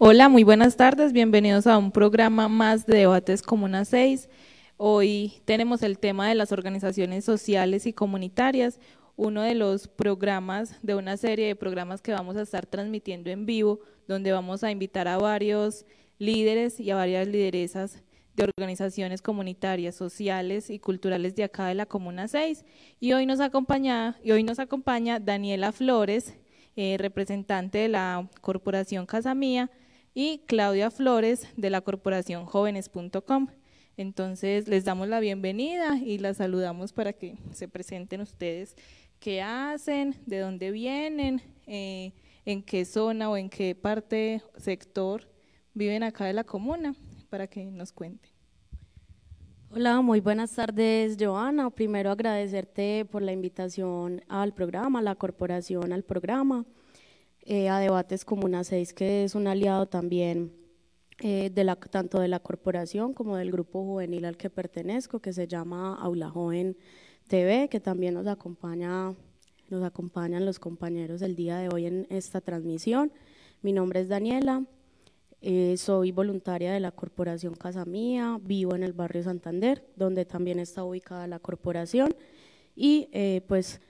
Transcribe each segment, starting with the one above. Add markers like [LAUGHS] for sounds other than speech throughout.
Hola, muy buenas tardes, bienvenidos a un programa más de Debates Comuna 6. Hoy tenemos el tema de las organizaciones sociales y comunitarias, uno de los programas de una serie de programas que vamos a estar transmitiendo en vivo, donde vamos a invitar a varios líderes y a varias lideresas de organizaciones comunitarias, sociales y culturales de acá de la Comuna 6. Y hoy nos acompaña, hoy nos acompaña Daniela Flores, eh, representante de la Corporación Casa Mía, y Claudia Flores de la corporación jóvenes.com. Entonces les damos la bienvenida y las saludamos para que se presenten ustedes qué hacen, de dónde vienen, eh, en qué zona o en qué parte, sector viven acá de la comuna, para que nos cuenten. Hola, muy buenas tardes, Joana. Primero agradecerte por la invitación al programa, la corporación al programa. Eh, a debates como una 6, que es un aliado también eh, de la, tanto de la corporación como del grupo juvenil al que pertenezco, que se llama Aula Joven TV, que también nos acompaña, nos acompañan los compañeros del día de hoy en esta transmisión. Mi nombre es Daniela, eh, soy voluntaria de la Corporación Casa Mía, vivo en el barrio Santander, donde también está ubicada la corporación. Y pues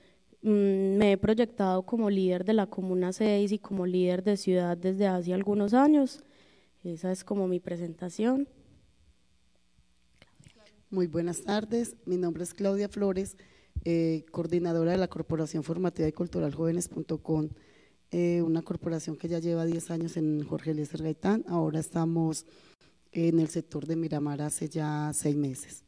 Mm, me he proyectado como líder de la Comuna 6 y como líder de ciudad desde hace algunos años. Esa es como mi presentación. Muy buenas tardes, mi nombre es Claudia Flores, eh, coordinadora de la Corporación Formativa y Cultural Jóvenes.com, eh, una corporación que ya lleva 10 años en Jorge Eliezer Gaitán, ahora estamos en el sector de Miramar hace ya seis meses.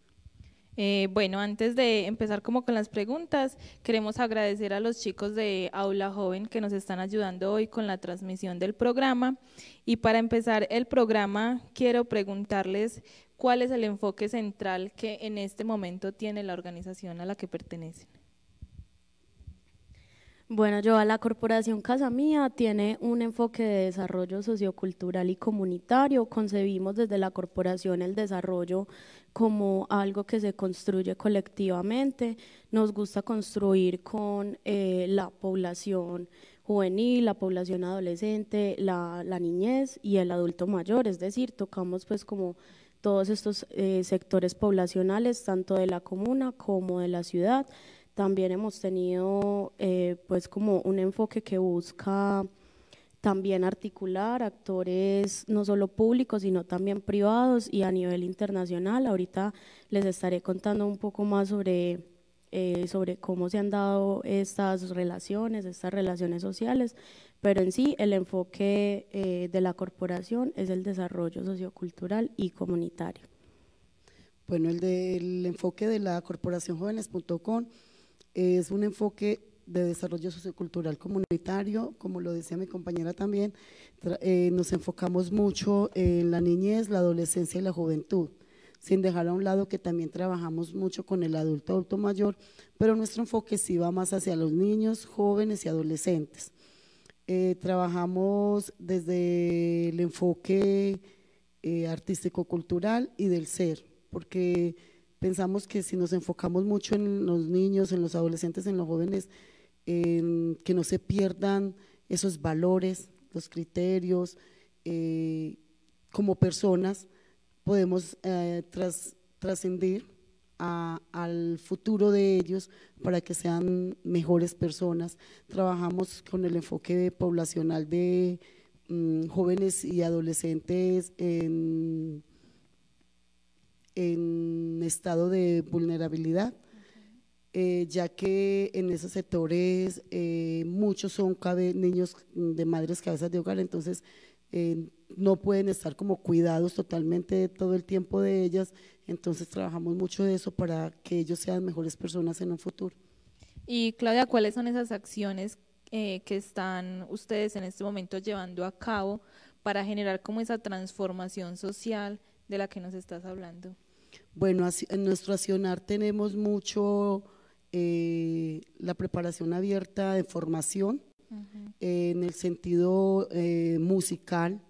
Eh, bueno, antes de empezar como con las preguntas, queremos agradecer a los chicos de Aula Joven que nos están ayudando hoy con la transmisión del programa. Y para empezar el programa, quiero preguntarles cuál es el enfoque central que en este momento tiene la organización a la que pertenecen. Bueno, yo a la Corporación Casa Mía tiene un enfoque de desarrollo sociocultural y comunitario. Concebimos desde la Corporación el desarrollo como algo que se construye colectivamente. Nos gusta construir con eh, la población juvenil, la población adolescente, la, niñez y el adulto mayor. Es decir, tocamos pues como todos estos eh, sectores poblacionales, tanto de la comuna como de la ciudad también hemos tenido eh, pues como un enfoque que busca también articular actores no solo públicos, sino también privados y a nivel internacional. Ahorita les estaré contando un poco más sobre, eh, sobre cómo se han dado estas relaciones, estas relaciones sociales, pero en sí el enfoque eh, de la corporación es el desarrollo sociocultural y comunitario. Bueno, el del enfoque de la corporación jóvenes.com es un enfoque de desarrollo sociocultural comunitario, como lo decía mi compañera también, eh, nos enfocamos mucho en la niñez, la adolescencia y la juventud, sin dejar a un lado que también trabajamos mucho con el adulto, adulto mayor, pero nuestro enfoque sí va más hacia los niños, jóvenes y adolescentes. Eh, trabajamos desde el enfoque eh, artístico-cultural y del ser, porque pensamos que si nos enfocamos mucho en los niños, en los adolescentes, en los jóvenes, que no se pierdan esos valores, los criterios, eh, como personas podemos eh, trascender al futuro de ellos para que sean mejores personas. Trabajamos con el enfoque poblacional de mm, jóvenes y adolescentes en en estado de vulnerabilidad, eh, ya que en esos sectores eh, muchos son niños de madres cabezas de hogar, entonces eh, no pueden estar como cuidados totalmente todo el tiempo de ellas, entonces trabajamos mucho de eso para que ellos sean mejores personas en un futuro. Y Claudia, ¿cuáles son esas acciones que están ustedes en este momento llevando a cabo para generar como esa transformación social? de la que nos estás hablando? Bueno, en nuestro accionar tenemos mucho eh, la preparación abierta de formación eh, en el sentido eh, musical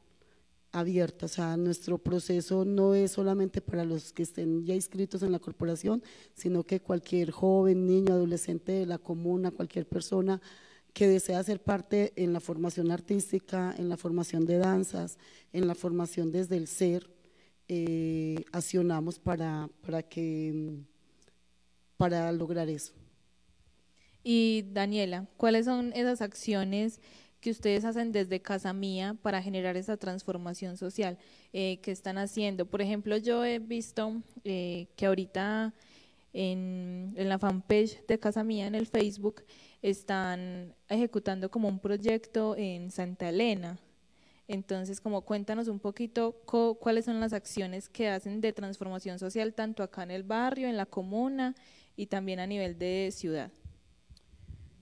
abierta, o sea, nuestro proceso no es solamente para los que estén ya inscritos en la corporación, sino que cualquier joven, niño, adolescente de la comuna, cualquier persona que desea ser parte en la formación artística, en la formación de danzas, en la formación desde el ser, eh, accionamos para, para, que, para lograr eso. Y Daniela, ¿cuáles son esas acciones que ustedes hacen desde Casa Mía para generar esa transformación social eh, que están haciendo? Por ejemplo, yo he visto eh, que ahorita en, la fanpage de Casa Mía, en el Facebook, están ejecutando como un proyecto en Santa Elena entonces, como cuéntanos un poquito cuáles son las acciones que hacen de transformación social tanto acá en el barrio, en la comuna y también a nivel de ciudad.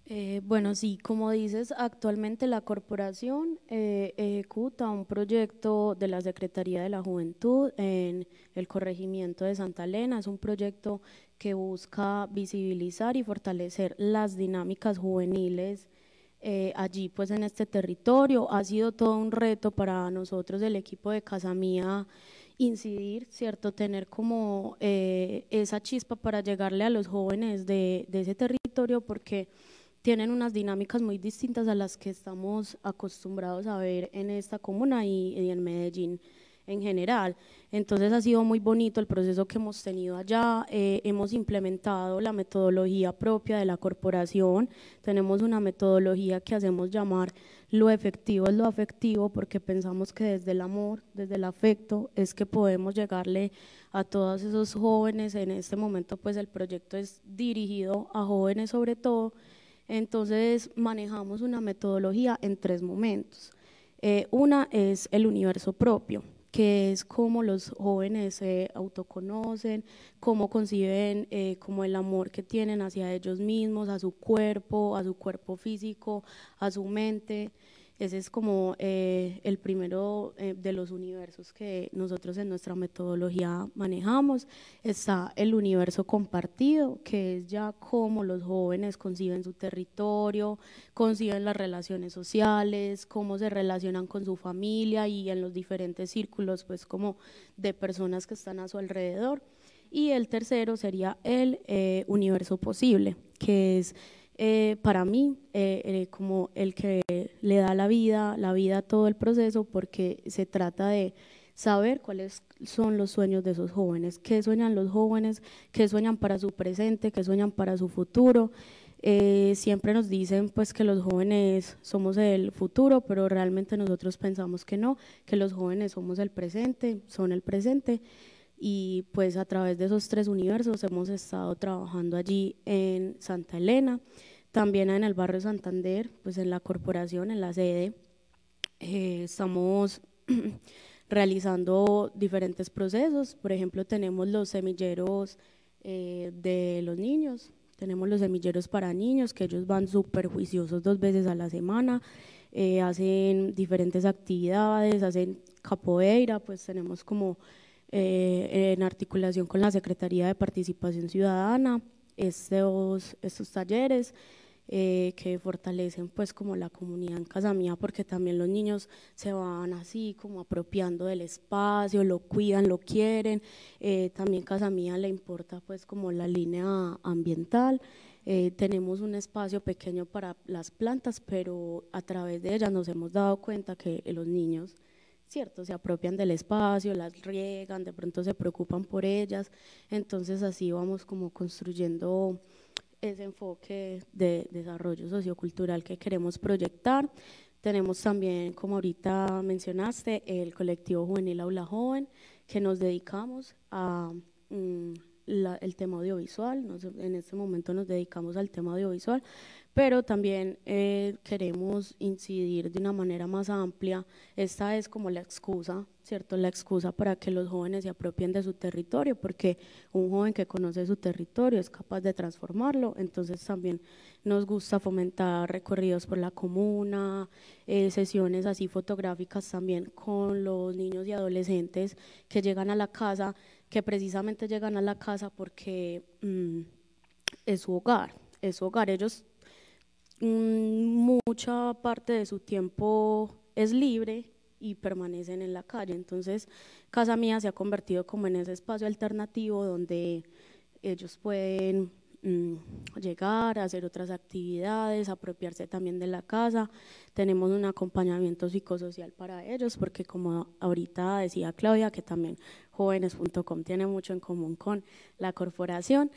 Eh, bueno, sí, como dices, actualmente la corporación eh, ejecuta un proyecto de la Secretaría de la Juventud en el corregimiento de Santa Elena. Es un proyecto que busca visibilizar y fortalecer las dinámicas juveniles eh, allí pues en este territorio. Ha sido todo un reto para nosotros del equipo de Casa Mía, incidir, ¿cierto? Tener como eh, esa chispa para llegarle a los jóvenes de, de ese territorio porque tienen unas dinámicas muy distintas a las que estamos acostumbrados a ver en esta comuna y en Medellín en general. Entonces ha sido muy bonito el proceso que hemos tenido allá, eh, hemos implementado la metodología propia de la corporación, tenemos una metodología que hacemos llamar lo efectivo es lo afectivo porque pensamos que desde el amor, desde el afecto es que podemos llegarle a todos esos jóvenes, en este momento pues el proyecto es dirigido a jóvenes sobre todo, entonces manejamos una metodología en tres momentos. Eh, una es el universo propio, que es cómo los jóvenes se autoconocen, cómo conciben eh, como el amor que tienen hacia ellos mismos, a su cuerpo, a su cuerpo físico, a su mente. Ese es como eh, el primero eh, de los universos que nosotros en nuestra metodología manejamos. Está el universo compartido, que es ya cómo los jóvenes conciben su territorio, conciben las relaciones sociales, cómo se relacionan con su familia y en los diferentes círculos, pues como de personas que están a su alrededor. Y el tercero sería el eh, universo posible, que es eh, para mí eh, eh, como el que le da la vida, la vida a todo el proceso, porque se trata de saber cuáles son los sueños de esos jóvenes, qué sueñan los jóvenes, qué sueñan para su presente, qué sueñan para su futuro. siempre nos dicen pues que los jóvenes somos el futuro, pero realmente nosotros pensamos que no, que los jóvenes somos el presente, son el presente y pues a través de esos tres universos hemos estado trabajando allí en Santa Elena, también en el barrio Santander, pues en la corporación, en la sede. Eh, estamos [CLEARS THROAT] realizando diferentes procesos, por ejemplo tenemos los semilleros eh, de los niños, tenemos los semilleros para niños, que ellos van súper juiciosos dos veces a la semana, eh, hacen diferentes actividades, hacen capoeira, pues tenemos como eh, en articulación con la Secretaría de Participación Ciudadana, estos, estos talleres eh, que fortalecen pues como la comunidad en casa mía porque también los niños se van así como apropiando del espacio, lo cuidan, lo quieren, eh, también casa mía le importa pues como la línea ambiental. tenemos un espacio pequeño para las plantas, pero a través de ellas nos hemos dado cuenta que los niños ¿cierto? Se apropian del espacio, las riegan, de pronto se preocupan por ellas, entonces así vamos como construyendo ese enfoque de desarrollo sociocultural que queremos proyectar. Tenemos también, como ahorita mencionaste, el colectivo juvenil Aula Joven, que nos dedicamos a mm, el tema audiovisual, en este momento nos dedicamos al tema audiovisual, pero también eh, queremos incidir de una manera más amplia, esta es como la excusa, ¿cierto? La excusa para que los jóvenes se apropien de su territorio, porque un joven que conoce su territorio es capaz de transformarlo, entonces también nos gusta fomentar recorridos por la comuna, eh, sesiones así fotográficas también con los niños y adolescentes que llegan a la casa que precisamente llegan a la casa porque mm, es su hogar, es su hogar. Ellos mm, mucha parte de su tiempo es libre y permanecen en la calle. Entonces, Casa Mía se ha convertido como en ese espacio alternativo donde ellos pueden Mm, llegar, hacer otras actividades, apropiarse también de la casa. Tenemos un acompañamiento psicosocial para ellos, porque como ahorita decía Claudia, que también jóvenes.com tiene mucho en común con la corporación,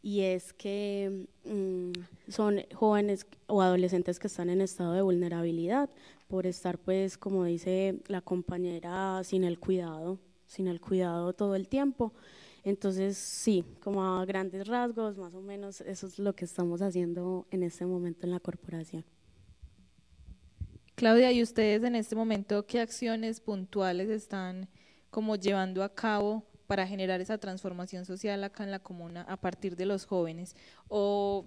y es que mm, son jóvenes o adolescentes que están en estado de vulnerabilidad por estar, pues, como dice la compañera, sin el cuidado, sin el cuidado todo el tiempo. Entonces, sí, como a grandes rasgos, más o menos, eso es lo que estamos haciendo en este momento en la corporación. Claudia, ¿y ustedes en este momento qué acciones puntuales están como llevando a cabo para generar esa transformación social acá en la comuna a partir de los jóvenes? ¿O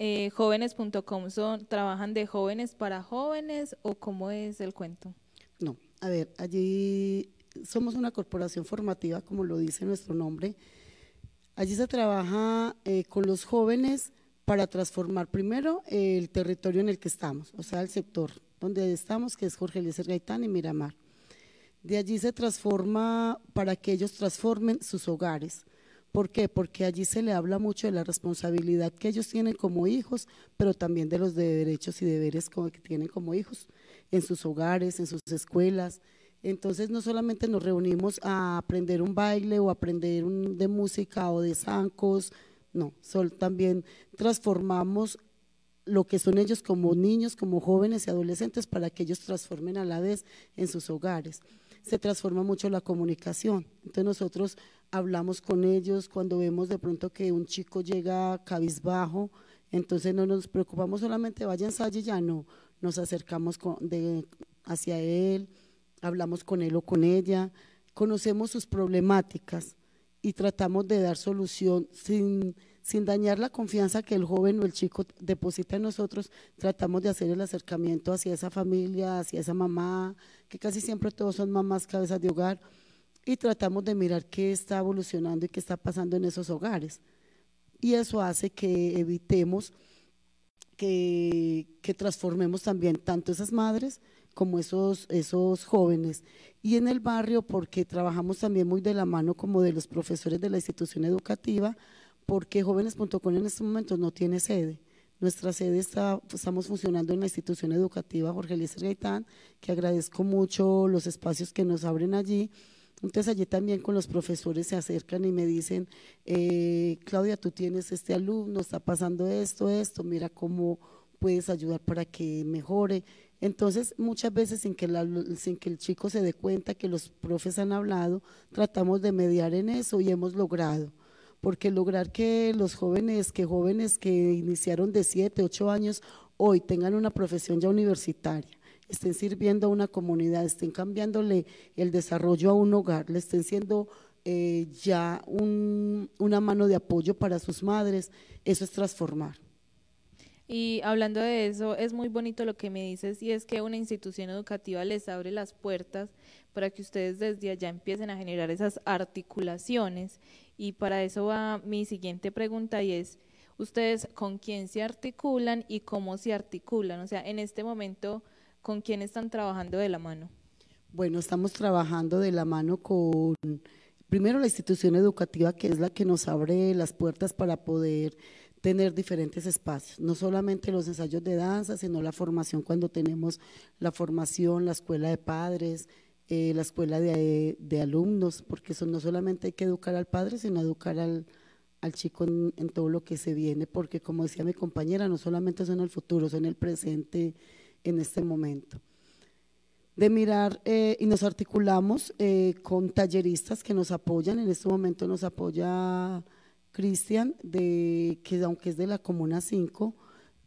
eh, jóvenes.com son, trabajan de jóvenes para jóvenes o cómo es el cuento? No, a ver, allí somos una corporación formativa, como lo dice nuestro nombre. Allí se trabaja eh, con los jóvenes para transformar primero el territorio en el que estamos, o sea, el sector donde estamos, que es Jorge Eliezer Gaitán y Miramar. De allí se transforma para que ellos transformen sus hogares. ¿Por qué? Porque allí se le habla mucho de la responsabilidad que ellos tienen como hijos, pero también de los derechos y deberes que tienen como hijos en sus hogares, en sus escuelas, entonces no solamente nos reunimos a aprender un baile o aprender de música o de zancos, no, también transformamos lo que son ellos como niños, como jóvenes y adolescentes para que ellos transformen a la vez en sus hogares. Se transforma mucho la comunicación. Entonces nosotros hablamos con ellos cuando vemos de pronto que un chico llega cabizbajo, entonces no nos preocupamos solamente vaya ensayo y ya no, nos acercamos de, hacia él, hablamos con él o con ella, conocemos sus problemáticas y tratamos de dar solución sin, dañar la confianza que el joven o el chico deposita en nosotros, tratamos de hacer el acercamiento hacia esa familia, hacia esa mamá, que casi siempre todos son mamás cabezas de hogar, y tratamos de mirar qué está evolucionando y qué está pasando en esos hogares. Y eso hace que evitemos que transformemos también tanto esas madres como esos, esos jóvenes. Y en el barrio, porque trabajamos también muy de la mano como de los profesores de la institución educativa, porque jóvenes.com en este momento no tiene sede. Nuestra sede está, estamos funcionando en la institución educativa Jorge Luis Gaitán, que agradezco mucho los espacios que nos abren allí. Entonces allí también con los profesores se acercan y me dicen, eh, Claudia, tú tienes este alumno, está pasando esto, esto, mira cómo puedes ayudar para que mejore. Entonces, muchas veces sin que, sin que el chico se dé cuenta que los profes han hablado, tratamos de mediar en eso y hemos logrado. Porque lograr que los jóvenes, que jóvenes que iniciaron de 7, 8 años, hoy tengan una profesión ya universitaria, estén sirviendo a una comunidad, estén cambiándole el desarrollo a un hogar, le estén siendo eh, ya una mano de apoyo para sus madres, eso es transformar. Y hablando de eso, es muy bonito lo que me dices y es que una institución educativa les abre las puertas para que ustedes desde allá empiecen a generar esas articulaciones. Y para eso va mi siguiente pregunta y es, ¿ustedes con quién se articulan y cómo se articulan? O sea, en este momento, ¿con quién están trabajando de la mano? Bueno, estamos trabajando de la mano con primero la institución educativa que es la que nos abre las puertas para poder tener diferentes espacios, no solamente los ensayos de danza, sino la formación cuando tenemos la formación, la escuela de padres, eh, la escuela de, alumnos, porque eso no solamente hay que educar al padre, sino educar al, chico en, todo lo que se viene, porque como decía mi compañera, no solamente son el futuro, son el presente en este momento. De mirar, eh, y nos articulamos eh, con talleristas que nos apoyan, en este momento nos apoya Cristian, que aunque es de la Comuna 5,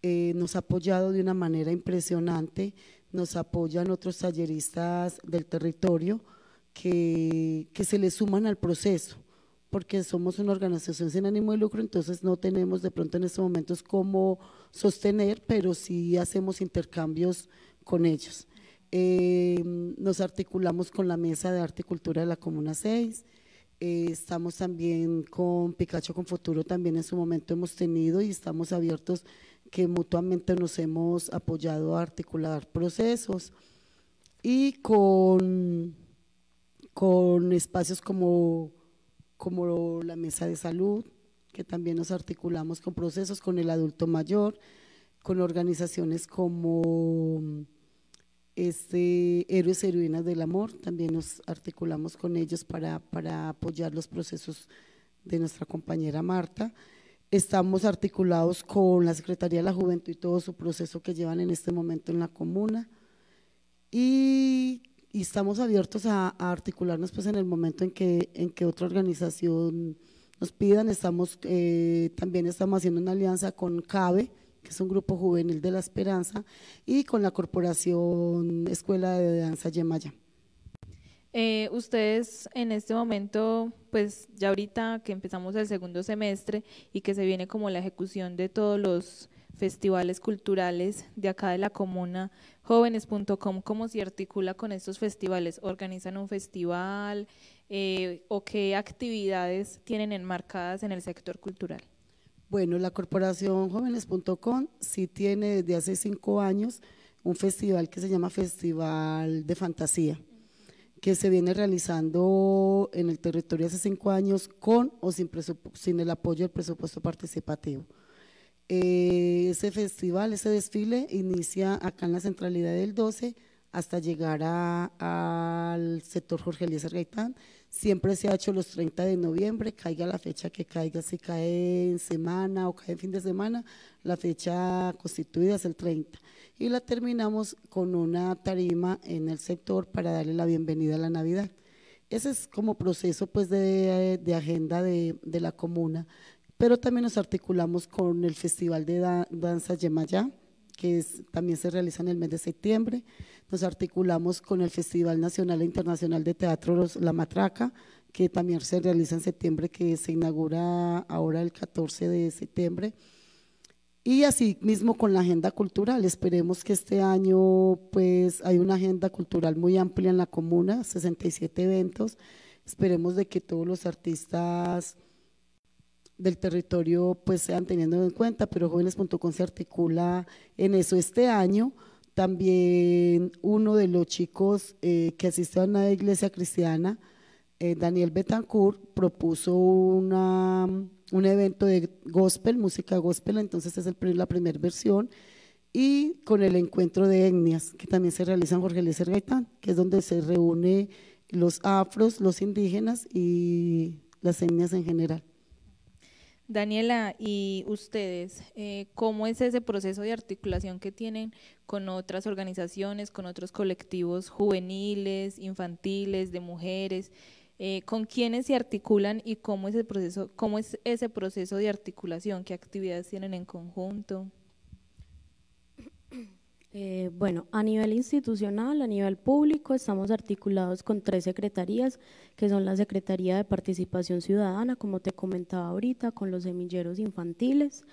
eh, nos ha apoyado de una manera impresionante, nos apoyan otros talleristas del territorio que, se le suman al proceso, porque somos una organización sin ánimo de lucro, entonces no tenemos de pronto en estos momentos cómo sostener, pero sí hacemos intercambios con ellos. Eh, nos articulamos con la Mesa de Arte y Cultura de la Comuna 6, eh, estamos también con Picacho con Futuro, también en su momento hemos tenido y estamos abiertos que mutuamente nos hemos apoyado a articular procesos. Y con, con espacios como, como la mesa de salud, que también nos articulamos con procesos, con el adulto mayor, con organizaciones como este, Héroes Heroínas del Amor, también nos articulamos con ellos para, para apoyar los procesos de nuestra compañera Marta. Estamos articulados con la Secretaría de la Juventud y todo su proceso que llevan en este momento en la comuna. Y, y estamos abiertos a, articularnos pues en el momento en que, en que otra organización nos pidan. Estamos, eh, también estamos haciendo una alianza con CABE, que es un grupo juvenil de La Esperanza, y con la Corporación Escuela de Danza Yemaya. Eh, ustedes en este momento, pues ya ahorita que empezamos el segundo semestre y que se viene como la ejecución de todos los festivales culturales de acá de la comuna, jóvenes.com, ¿cómo se articula con estos festivales? ¿Organizan un festival eh, o qué actividades tienen enmarcadas en el sector cultural? Bueno, la corporación jóvenes.com sí tiene desde hace cinco años un festival que se llama Festival de Fantasía, que se viene realizando en el territorio hace cinco años con o sin, el apoyo del presupuesto participativo. Eh, ese festival, ese desfile inicia acá en la centralidad del 12 hasta llegar al sector Jorge Eliezer Gaitán, Siempre se ha hecho los 30 de noviembre, caiga la fecha que caiga, si cae en semana o cae en fin de semana, la fecha constituida es el 30. Y la terminamos con una tarima en el sector para darle la bienvenida a la Navidad. Ese es como proceso pues de, agenda de, de, la comuna, pero también nos articulamos con el Festival de Danza Yemayá, que también se realiza en el mes de septiembre. Nos articulamos con el Festival Nacional e Internacional de Teatro La Matraca, que también se realiza en septiembre, que se inaugura ahora el 14 de septiembre. Y así mismo con la agenda cultural, esperemos que este año pues hay una agenda cultural muy amplia en la comuna, 67 eventos, esperemos de que todos los artistas del territorio pues sean teniendo en cuenta, pero Jóvenes.com se articula en eso este año. También uno de los chicos eh, que asistió a una iglesia cristiana, eh, Daniel Betancourt, propuso una, un evento de gospel, música gospel, entonces es el, la primera versión, y con el encuentro de etnias, que también se realiza en Jorge Eliezer Gaitán, que es donde se reúne los afros, los indígenas y las etnias en general. Daniela, ¿y ustedes eh, cómo es ese proceso de articulación que tienen con otras organizaciones, con otros colectivos juveniles, infantiles, de mujeres? Eh, ¿Con quiénes se articulan y cómo es, el proceso, cómo es ese proceso de articulación? ¿Qué actividades tienen en conjunto? Eh, bueno, a nivel institucional, a nivel público, estamos articulados con tres secretarías, que son la Secretaría de Participación Ciudadana, como te comentaba ahorita, con los semilleros infantiles,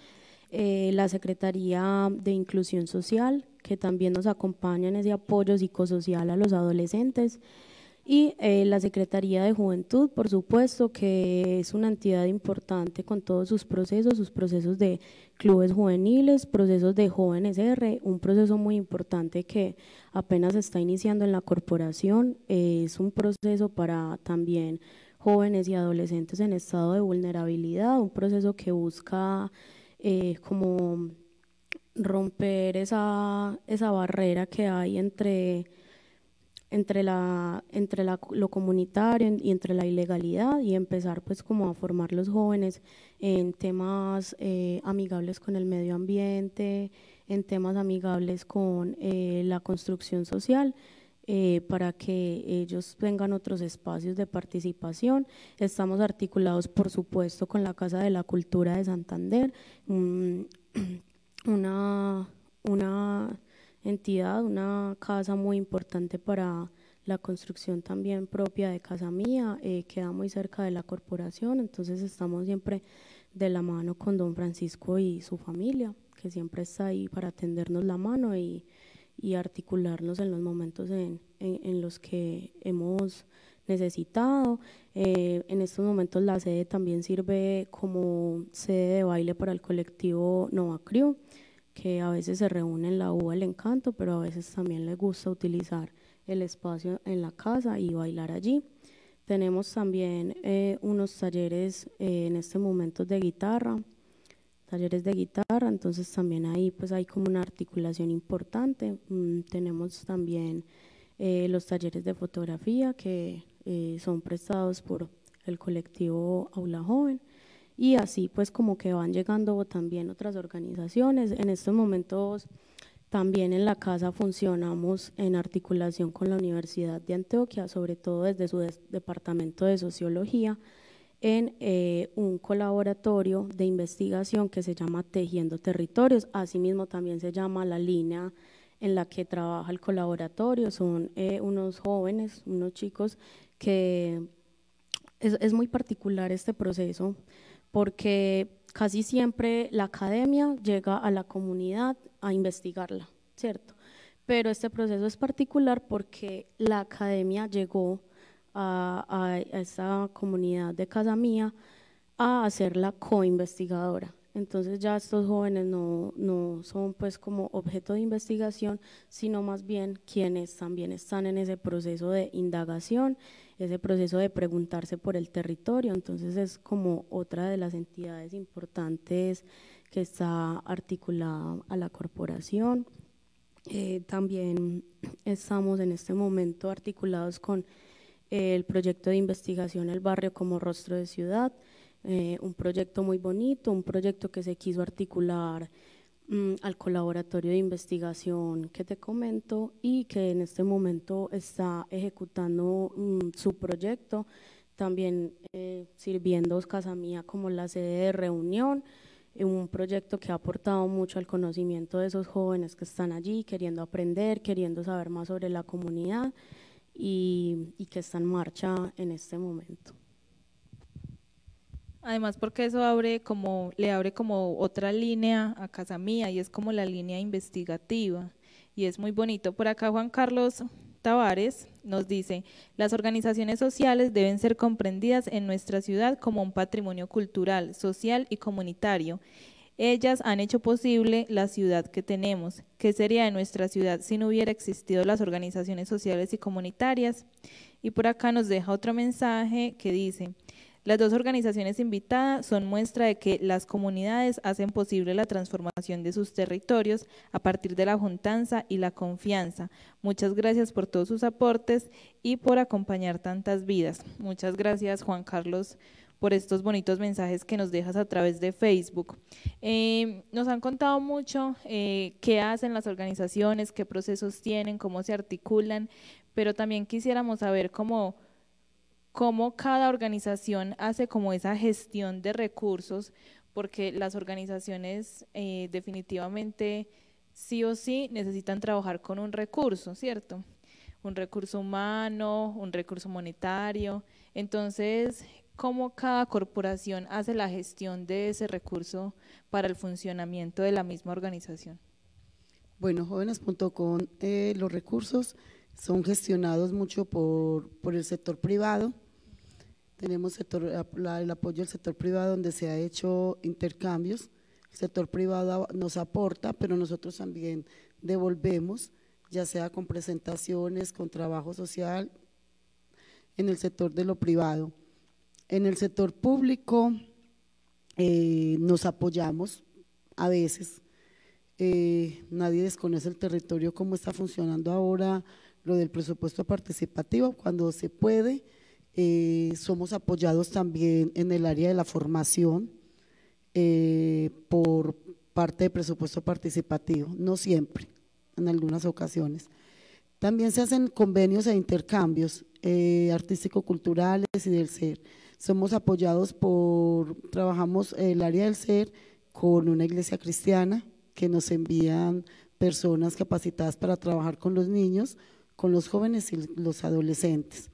eh, la Secretaría de Inclusión Social, que también nos acompaña en ese apoyo psicosocial a los adolescentes, y eh, la Secretaría de Juventud, por supuesto, que es una entidad importante con todos sus procesos, sus procesos de clubes juveniles, procesos de jóvenes R, un proceso muy importante que apenas está iniciando en la corporación, eh, es un proceso para también jóvenes y adolescentes en estado de vulnerabilidad, un proceso que busca eh, como romper esa, esa barrera que hay entre entre, la, entre la, lo comunitario y entre la ilegalidad y empezar pues como a formar los jóvenes en temas eh, amigables con el medio ambiente, en temas amigables con eh, la construcción social. Eh, para que ellos tengan otros espacios de participación. Estamos articulados, por supuesto, con la Casa de la Cultura de Santander, [CLEARS THROAT] una, una entidad, una casa muy importante para la construcción también propia de Casa Mía, eh, queda muy cerca de la corporación, entonces estamos siempre de la mano con don Francisco y su familia, que siempre está ahí para tendernos la mano y, y articularnos en los momentos en, los que hemos necesitado. Eh, en estos momentos la sede también sirve como sede de baile para el colectivo Nova Crew que a veces se reúnen en la U el encanto, pero a veces también les gusta utilizar el espacio en la casa y bailar allí. Tenemos también eh, unos talleres eh, en este momento de guitarra, talleres de guitarra, entonces también ahí pues hay como una articulación importante. Mm, tenemos también eh, los talleres de fotografía que son prestados por el colectivo Aula Joven y así pues como que van llegando también otras organizaciones. En estos momentos también en la casa funcionamos en articulación con la Universidad de Antioquia, sobre todo desde su departamento de sociología, en eh, un colaboratorio de investigación que se llama Tejiendo Territorios. Asimismo también se llama la línea en la que trabaja el colaboratorio. Son eh, unos jóvenes, unos chicos que es muy particular este proceso porque casi siempre la academia llega a la comunidad a investigarla, ¿cierto? Pero este proceso es particular porque la academia llegó a, a esta comunidad de Casa Mía a hacerla co-investigadora. Entonces ya estos jóvenes no, no, son pues como objeto de investigación, sino más bien quienes también están en ese proceso de indagación ese proceso de preguntarse por el territorio. Entonces es como otra de las entidades importantes que está articulada a la corporación. Eh, también estamos en este momento articulados con eh, el proyecto de investigación El Barrio como Rostro de Ciudad, eh, un proyecto muy bonito, un proyecto que se quiso articular Mm, al colaboratorio de investigación que te comento y que en este momento está ejecutando mm, su proyecto, también eh, sirviendo Casa Mía como la sede de reunión, un proyecto que ha aportado mucho al conocimiento de esos jóvenes que están allí, queriendo aprender, queriendo saber más sobre la comunidad y, y que está en marcha en este momento. Además porque eso abre como, le abre como otra línea a Casa Mía y es como la línea investigativa y es muy bonito. Por acá Juan Carlos Tavares nos dice, las organizaciones sociales deben ser comprendidas en nuestra ciudad como un patrimonio cultural, social y comunitario. Ellas han hecho posible la ciudad que tenemos. ¿Qué sería de nuestra ciudad si no hubiera existido las organizaciones sociales y comunitarias? Y por acá nos deja otro mensaje que dice, las dos organizaciones invitadas son muestra de que las comunidades hacen posible la transformación de sus territorios a partir de la juntanza y la confianza. Muchas gracias por todos sus aportes y por acompañar tantas vidas. Muchas gracias, Juan Carlos por estos bonitos mensajes que nos dejas a través de Facebook. Eh, nos han contado mucho eh, qué hacen las organizaciones, qué procesos tienen, cómo se articulan, pero también quisiéramos saber cómo cómo cada organización hace como esa gestión de recursos, porque las organizaciones eh, definitivamente sí o sí necesitan trabajar con un recurso, ¿cierto? Un recurso humano, un recurso monetario. Entonces, ¿cómo cada corporación hace la gestión de ese recurso para el funcionamiento de la misma organización? Bueno, jóvenes.com, eh, los recursos son gestionados mucho por, el sector privado. Tenemos el apoyo del sector privado donde se ha hecho intercambios. El sector privado nos aporta, pero nosotros también devolvemos, ya sea con presentaciones, con trabajo social, en el sector de lo privado. En el sector público eh, nos apoyamos a veces. Eh, nadie desconoce el territorio, cómo está funcionando ahora del presupuesto participativo, cuando se puede. Eh, somos apoyados también en el área de la formación eh, por parte del presupuesto participativo, no siempre, en algunas ocasiones. También se hacen convenios e intercambios eh, artístico-culturales y del ser. Somos apoyados por, trabajamos el área del ser con una iglesia cristiana que nos envían personas capacitadas para trabajar con los niños con los jóvenes y los adolescentes.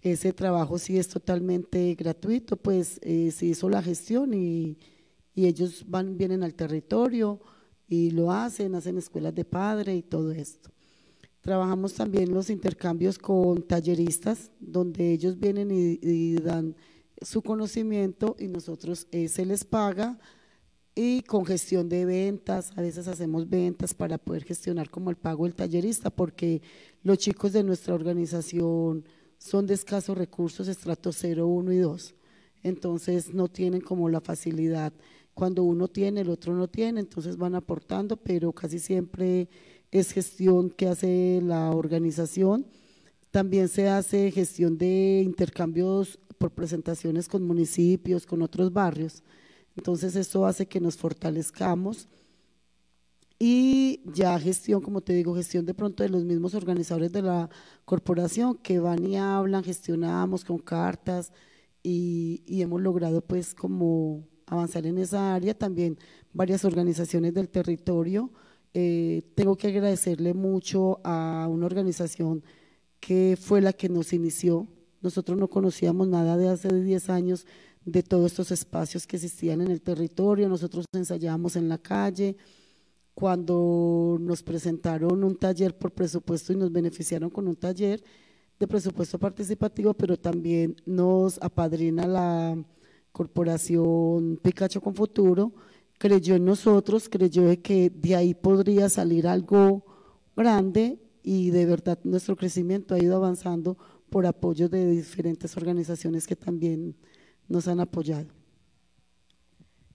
Ese trabajo sí es totalmente gratuito, pues eh, se hizo la gestión y, y, ellos van, vienen al territorio y lo hacen, hacen escuelas de padre y todo esto. Trabajamos también los intercambios con talleristas, donde ellos vienen y, dan su conocimiento y nosotros eh, se les paga y con gestión de ventas, a veces hacemos ventas para poder gestionar como el pago del tallerista, porque los chicos de nuestra organización son de escasos recursos, estrato 0, 1 y 2, entonces no tienen como la facilidad, cuando uno tiene, el otro no tiene, entonces van aportando, pero casi siempre es gestión que hace la organización, también se hace gestión de intercambios por presentaciones con municipios, con otros barrios, entonces eso hace que nos fortalezcamos y ya gestión, como te digo, gestión de pronto de los mismos organizadores de la corporación que van y hablan, gestionamos con cartas y, hemos logrado pues como avanzar en esa área, también varias organizaciones del territorio. Eh, tengo que agradecerle mucho a una organización que fue la que nos inició. Nosotros no conocíamos nada de hace 10 años, de todos estos espacios que existían en el territorio. Nosotros ensayábamos en la calle. Cuando nos presentaron un taller por presupuesto y nos beneficiaron con un taller de presupuesto participativo, pero también nos apadrina la corporación Pikachu con Futuro, creyó en nosotros, creyó de que de ahí podría salir algo grande y de verdad nuestro crecimiento ha ido avanzando por apoyo de diferentes organizaciones que también nos han apoyado?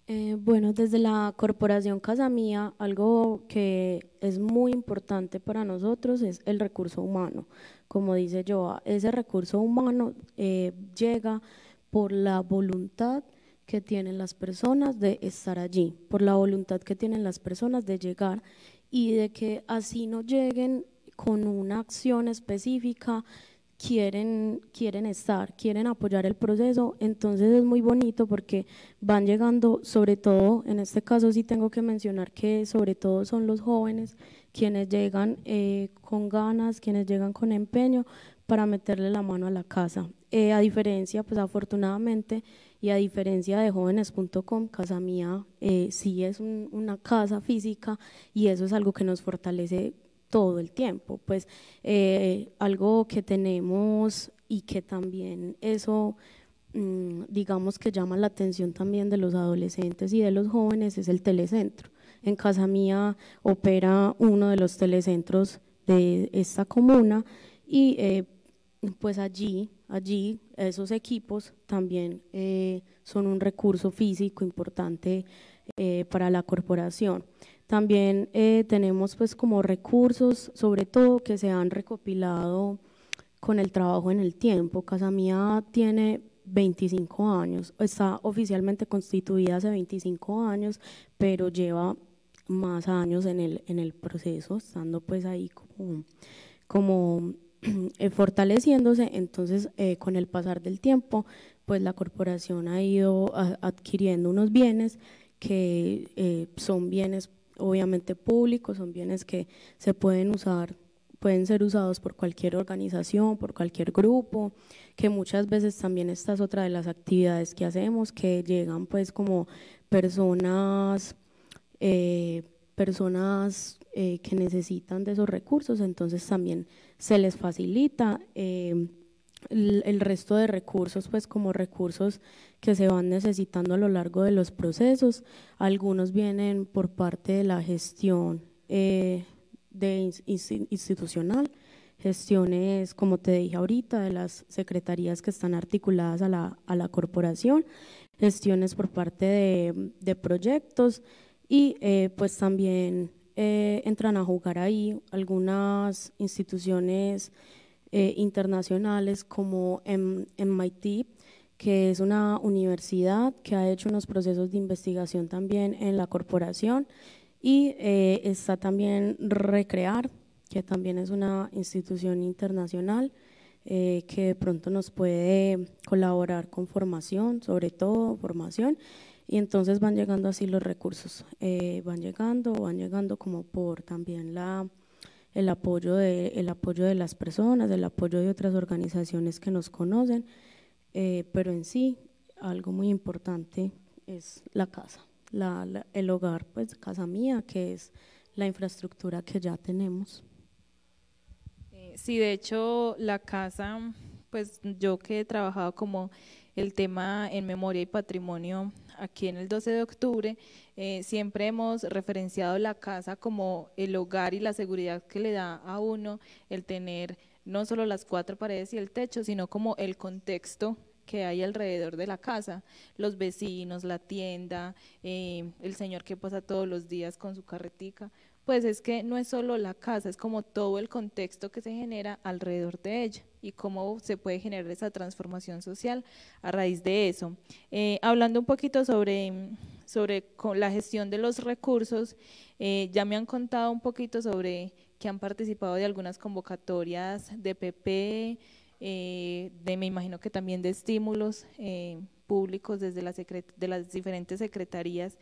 Eh, bueno, desde la Corporación Casa Mía, algo que es muy importante para nosotros es el recurso humano. Como dice Joa, ese recurso humano eh, llega por la voluntad que tienen las personas de estar allí, por la voluntad que tienen las personas de llegar y de que así no lleguen con una acción específica, quieren, quieren estar, quieren apoyar el proceso, entonces es muy bonito porque van llegando, sobre todo, en este caso sí tengo que mencionar que sobre todo son los jóvenes quienes llegan eh, con ganas, quienes llegan con empeño para meterle la mano a la casa. Eh, a diferencia, pues afortunadamente, y a diferencia de jóvenes.com, Casa Mía eh, sí es una casa física y eso es algo que nos fortalece todo el tiempo. Pues eh, algo que tenemos y que también eso mm, digamos que llama la atención también de los adolescentes y de los jóvenes es el telecentro. En casa mía opera uno de los telecentros de esta comuna y eh, pues allí, allí esos equipos también eh, son un recurso físico importante para la corporación. También eh, tenemos pues como recursos, sobre todo que se han recopilado con el trabajo en el tiempo. Casa Mía tiene 25 años, está oficialmente constituida hace 25 años, pero lleva más años en el, en el proceso, estando pues ahí como, como [CLEARS THROAT] eh, fortaleciéndose. Entonces, eh, con el pasar del tiempo, pues la corporación ha ido adquiriendo unos bienes que son bienes obviamente públicos, son bienes que se pueden usar, pueden ser usados por cualquier organización, por cualquier grupo, que muchas veces también esta es otra de las actividades que hacemos, que llegan pues como personas, eh, personas eh, que necesitan de esos recursos, entonces también se les facilita. Eh, el, resto de recursos, pues como recursos que se van necesitando a lo largo de los procesos. Algunos vienen por parte de la gestión eh, de institucional, gestiones, como te dije ahorita, de las secretarías que están articuladas a la, a la corporación, gestiones por parte de, de proyectos y eh, pues también eh, entran a jugar ahí algunas instituciones eh, internacionales como MIT, que es una universidad que ha hecho unos procesos de investigación también en la corporación y eh, está también Recrear, que también es una institución internacional eh, que pronto nos puede colaborar con formación, sobre todo formación, y entonces van llegando así los recursos, van llegando, van llegando como por también la el apoyo de, el apoyo de las personas, el apoyo de otras organizaciones que nos conocen, eh, pero en sí algo muy importante es la casa, el hogar, pues casa mía, que es la infraestructura que ya tenemos. Eh, sí, de hecho la casa, pues yo que he trabajado como el tema en memoria y patrimonio aquí en el 12 de octubre, eh, siempre hemos referenciado la casa como el hogar y la seguridad que le da a uno el tener no solo las cuatro paredes y el techo, sino como el contexto que hay alrededor de la casa, los vecinos, la tienda, eh, el señor que pasa todos los días con su carretica pues es que no es solo la casa, es como todo el contexto que se genera alrededor de ella y cómo se puede generar esa transformación social a raíz de eso. Eh, hablando un poquito sobre, sobre la gestión de los recursos, eh, ya me han contado un poquito sobre que han participado de algunas convocatorias de PP, eh, de, me imagino que también de estímulos públicos desde la de las diferentes secretarías.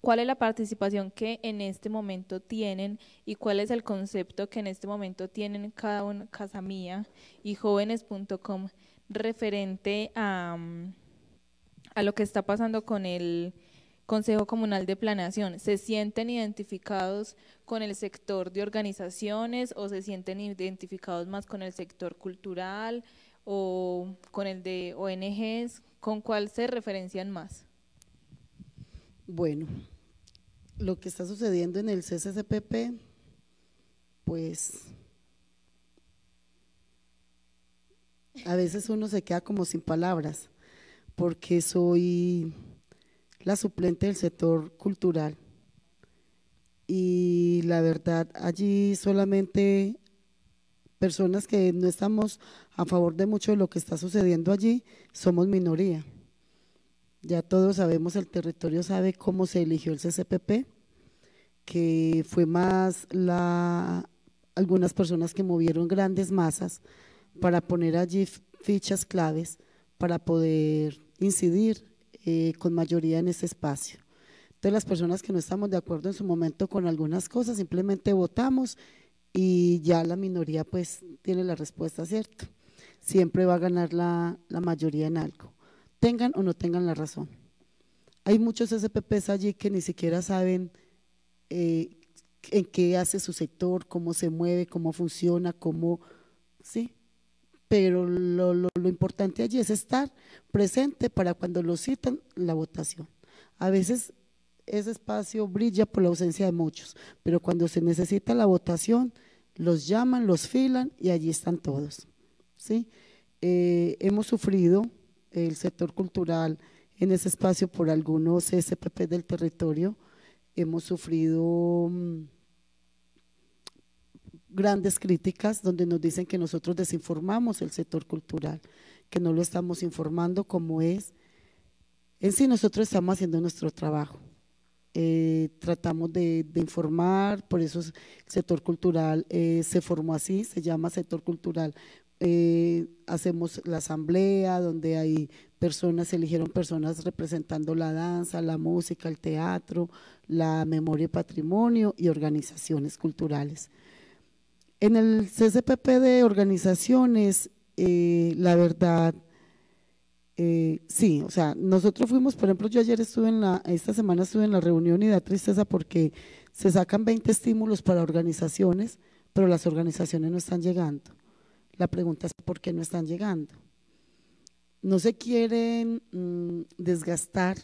¿Cuál es la participación que en este momento tienen y cuál es el concepto que en este momento tienen cada una, Casa Mía y jóvenes.com referente a, mm, a lo que está pasando con el Consejo Comunal de planeación ¿Se sienten identificados con el sector de organizaciones o se sienten identificados más con el sector cultural o con el de ONGs? ¿Con cuál se referencian más? Bueno, lo que está sucediendo en el CCCPP, pues a veces uno se queda como sin palabras, porque soy la suplente del sector cultural. Y la verdad, allí solamente personas que no estamos a favor de mucho de lo que está sucediendo allí somos minoría. Ya todos sabemos, el territorio sabe cómo se eligió el CCPP, que fue más la algunas personas que movieron grandes masas para poner allí fichas claves para poder incidir eh, con mayoría en ese espacio. Entonces las personas que no estamos de acuerdo en su momento con algunas cosas, simplemente votamos y ya la minoría pues tiene la respuesta, ¿cierto? Siempre va a ganar la mayoría en algo tengan o no tengan la razón. Hay muchos SPPs allí que ni siquiera saben eh, en qué hace su sector, cómo se mueve, cómo funciona, cómo, sí. Pero lo, importante allí es estar presente para cuando lo citan la votación. A veces ese espacio brilla por la ausencia de muchos, pero cuando se necesita la votación, los llaman, los filan y allí están todos. ¿sí? Eh, hemos sufrido el sector cultural en ese espacio por algunos SPP del territorio. Hemos sufrido mm, grandes críticas donde nos dicen que nosotros desinformamos el sector cultural, que no lo estamos informando como es. En sí nosotros estamos haciendo nuestro trabajo. Eh, tratamos de, informar, por eso el sector cultural eh, se formó así, se llama sector cultural eh, hacemos la asamblea donde hay personas, se eligieron personas representando la danza, la música, el teatro, la memoria y patrimonio y organizaciones culturales. En el CCPP de organizaciones, eh, la verdad, eh, sí, o sea, nosotros fuimos, por ejemplo, yo ayer estuve en la, esta semana estuve en la reunión y da tristeza porque se sacan 20 estímulos para organizaciones, pero las organizaciones no están llegando. La pregunta es por qué no están llegando. No se quieren mm, desgastar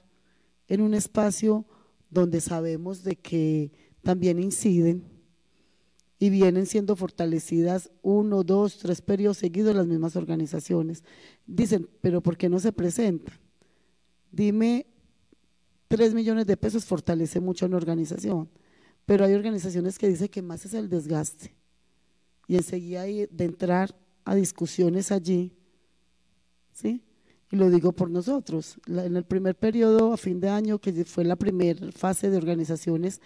en un espacio donde sabemos de que también inciden y vienen siendo fortalecidas uno, dos, tres periodos seguidos las mismas organizaciones. Dicen, pero ¿por qué no se presentan? Dime, tres millones de pesos fortalece mucho la una organización, pero hay organizaciones que dicen que más es el desgaste y enseguida de entrar a discusiones allí, ¿sí? Y lo digo por nosotros. en el primer periodo, a fin de año, que fue la primera fase de organizaciones,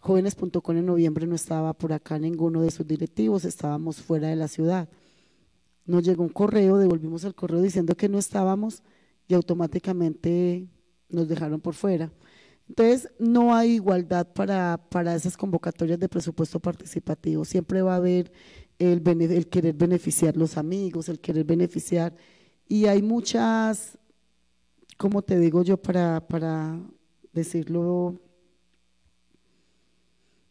jóvenes.com en noviembre no estaba por acá ninguno de sus directivos, estábamos fuera de la ciudad. Nos llegó un correo, devolvimos el correo diciendo que no estábamos y automáticamente nos dejaron por fuera. Entonces, no hay igualdad para, para esas convocatorias de presupuesto participativo. Siempre va a haber el, querer beneficiar los amigos, el querer beneficiar. Y hay muchas, como te digo yo, para, para decirlo,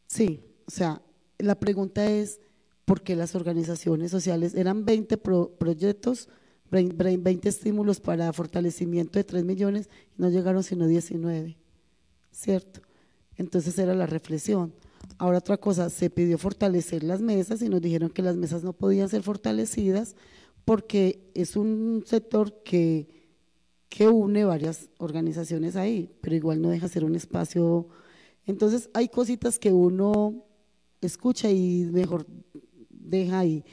sí, o sea, la pregunta es, ¿por qué las organizaciones sociales eran 20 proyectos? 20 estímulos para fortalecimiento de 3 millones y no llegaron sino 19, ¿cierto? Entonces era la reflexión. Ahora otra cosa, se pidió fortalecer las mesas y nos dijeron que las mesas no podían ser fortalecidas porque es un sector que, une varias organizaciones ahí, pero igual no deja ser un espacio. Entonces hay cositas que uno escucha y mejor deja ahí.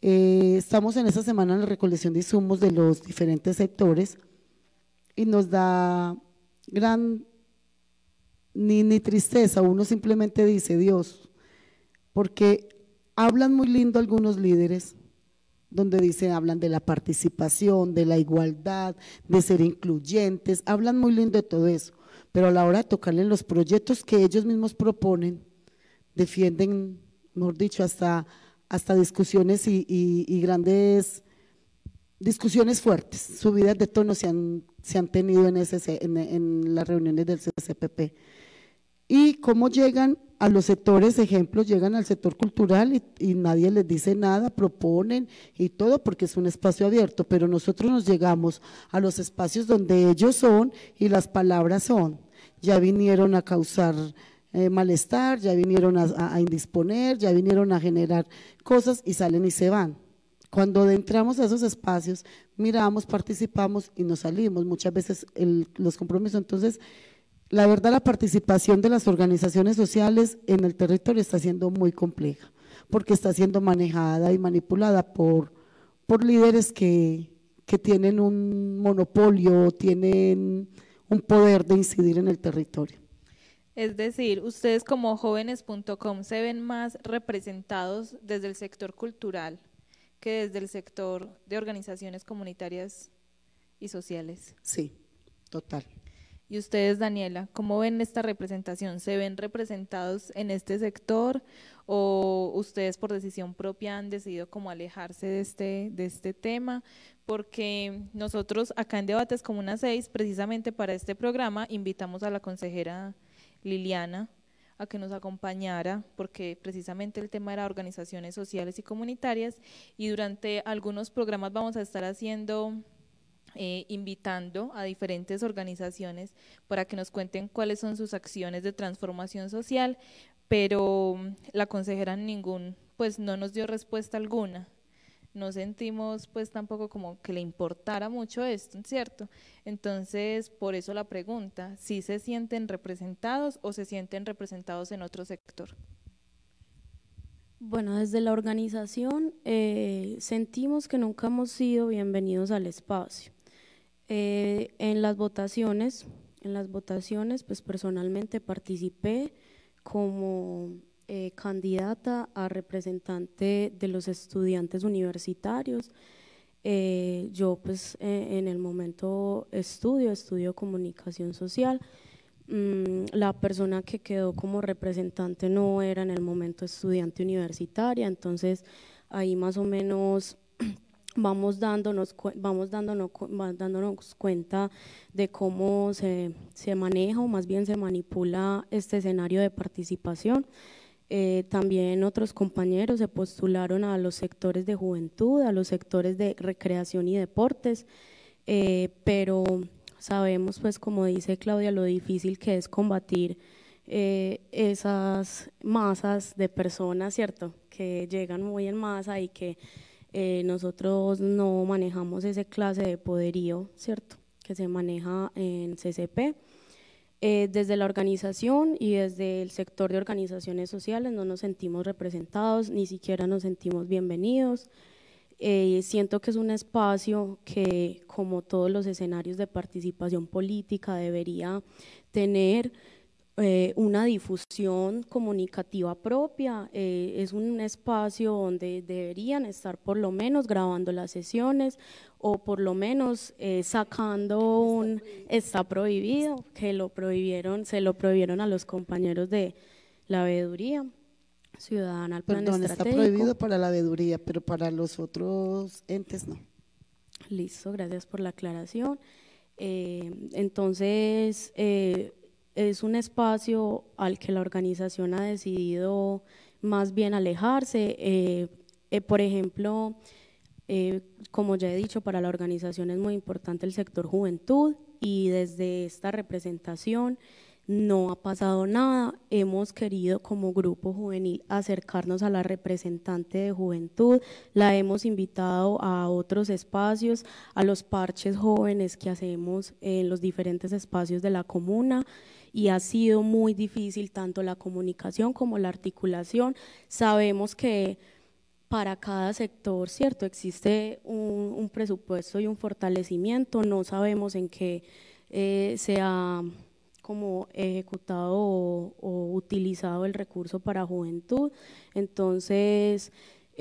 Eh, estamos en esta semana en la recolección de insumos de los diferentes sectores y nos da gran ni, ni tristeza, uno simplemente dice Dios, porque hablan muy lindo algunos líderes, donde dicen, hablan de la participación, de la igualdad, de ser incluyentes, hablan muy lindo de todo eso, pero a la hora de tocarle los proyectos que ellos mismos proponen, defienden, mejor dicho, hasta, hasta discusiones y, grandes discusiones fuertes, subidas de tono se han, se han tenido en, ese, en, en las reuniones del CCPP y cómo llegan a los sectores, ejemplo, llegan al sector cultural y, nadie les dice nada, proponen y todo porque es un espacio abierto, pero nosotros nos llegamos a los espacios donde ellos son y las palabras son. Ya vinieron a causar eh, malestar, ya vinieron a, indisponer, ya vinieron a generar cosas y salen y se van. Cuando entramos a esos espacios, miramos, participamos y nos salimos. Muchas veces los compromisos, entonces la verdad, la participación de las organizaciones sociales en el territorio está siendo muy compleja, porque está siendo manejada y manipulada por, por líderes que, que tienen un monopolio, tienen un poder de incidir en el territorio. Es decir, ustedes como jóvenes.com se ven más representados desde el sector cultural que desde el sector de organizaciones comunitarias y sociales. Sí, total. Y ustedes, Daniela, ¿cómo ven esta representación? ¿Se ven representados en este sector o ustedes por decisión propia han decidido como alejarse de este, de este tema? Porque nosotros acá en Debates Comuna 6, precisamente para este programa, invitamos a la consejera Liliana a que nos acompañara, porque precisamente el tema era organizaciones sociales y comunitarias, y durante algunos programas vamos a estar haciendo eh, invitando a diferentes organizaciones para que nos cuenten cuáles son sus acciones de transformación social, pero mm, la consejera ningún, pues no nos dio respuesta alguna. No sentimos pues tampoco como que le importara mucho esto, ¿cierto? Entonces, por eso la pregunta, si se sienten representados o se sienten representados en otro sector. Bueno, desde la organización eh, sentimos que nunca hemos sido bienvenidos al espacio eh, en las votaciones, en las votaciones, pues personalmente participé como eh, candidata a representante de los estudiantes universitarios. Eh, yo pues e, en el momento estudio, estudio comunicación social. Mm, la persona que quedó como representante no era en el momento estudiante universitaria, entonces ahí más o menos [CLEARS THROAT] vamos dándonos, vamos dándonos, dándonos cuenta de cómo se, se, maneja o más bien se manipula este escenario de participación. Eh, también otros compañeros se postularon a los sectores de juventud, a los sectores de recreación y deportes, eh, pero sabemos, pues como dice Claudia, lo difícil que es combatir eh, esas masas de personas, ¿cierto? Que llegan muy en masa y que eh, nosotros no manejamos ese clase de poderío, ¿cierto? Que se maneja en CCP. Eh, desde la organización y desde el sector de organizaciones sociales no nos sentimos representados, ni siquiera nos sentimos bienvenidos. Eh, siento que es un espacio que, como todos los escenarios de participación política, debería tener eh, una difusión comunicativa propia. Eh, es un espacio donde deberían estar por lo menos grabando las sesiones o por lo menos eh, sacando un está prohibido, que lo prohibieron, se lo prohibieron a los compañeros de la veeduría ciudadana está prohibido para la veeduría, pero para los otros entes no. Listo, gracias por la aclaración. entonces, es un espacio al que la organización ha decidido más bien alejarse. Eh, eh, por ejemplo, eh, como ya he dicho, para la organización es muy importante el sector juventud y desde esta representación no ha pasado nada. Hemos querido como grupo juvenil acercarnos a la representante de juventud, la hemos invitado a otros espacios, a los parches jóvenes que hacemos en los diferentes espacios de la comuna y ha sido muy difícil tanto la comunicación como la articulación. Sabemos que para cada sector, ¿cierto? Existe un, presupuesto y un fortalecimiento, no sabemos en qué eh, se ha como ejecutado o utilizado el recurso para juventud, entonces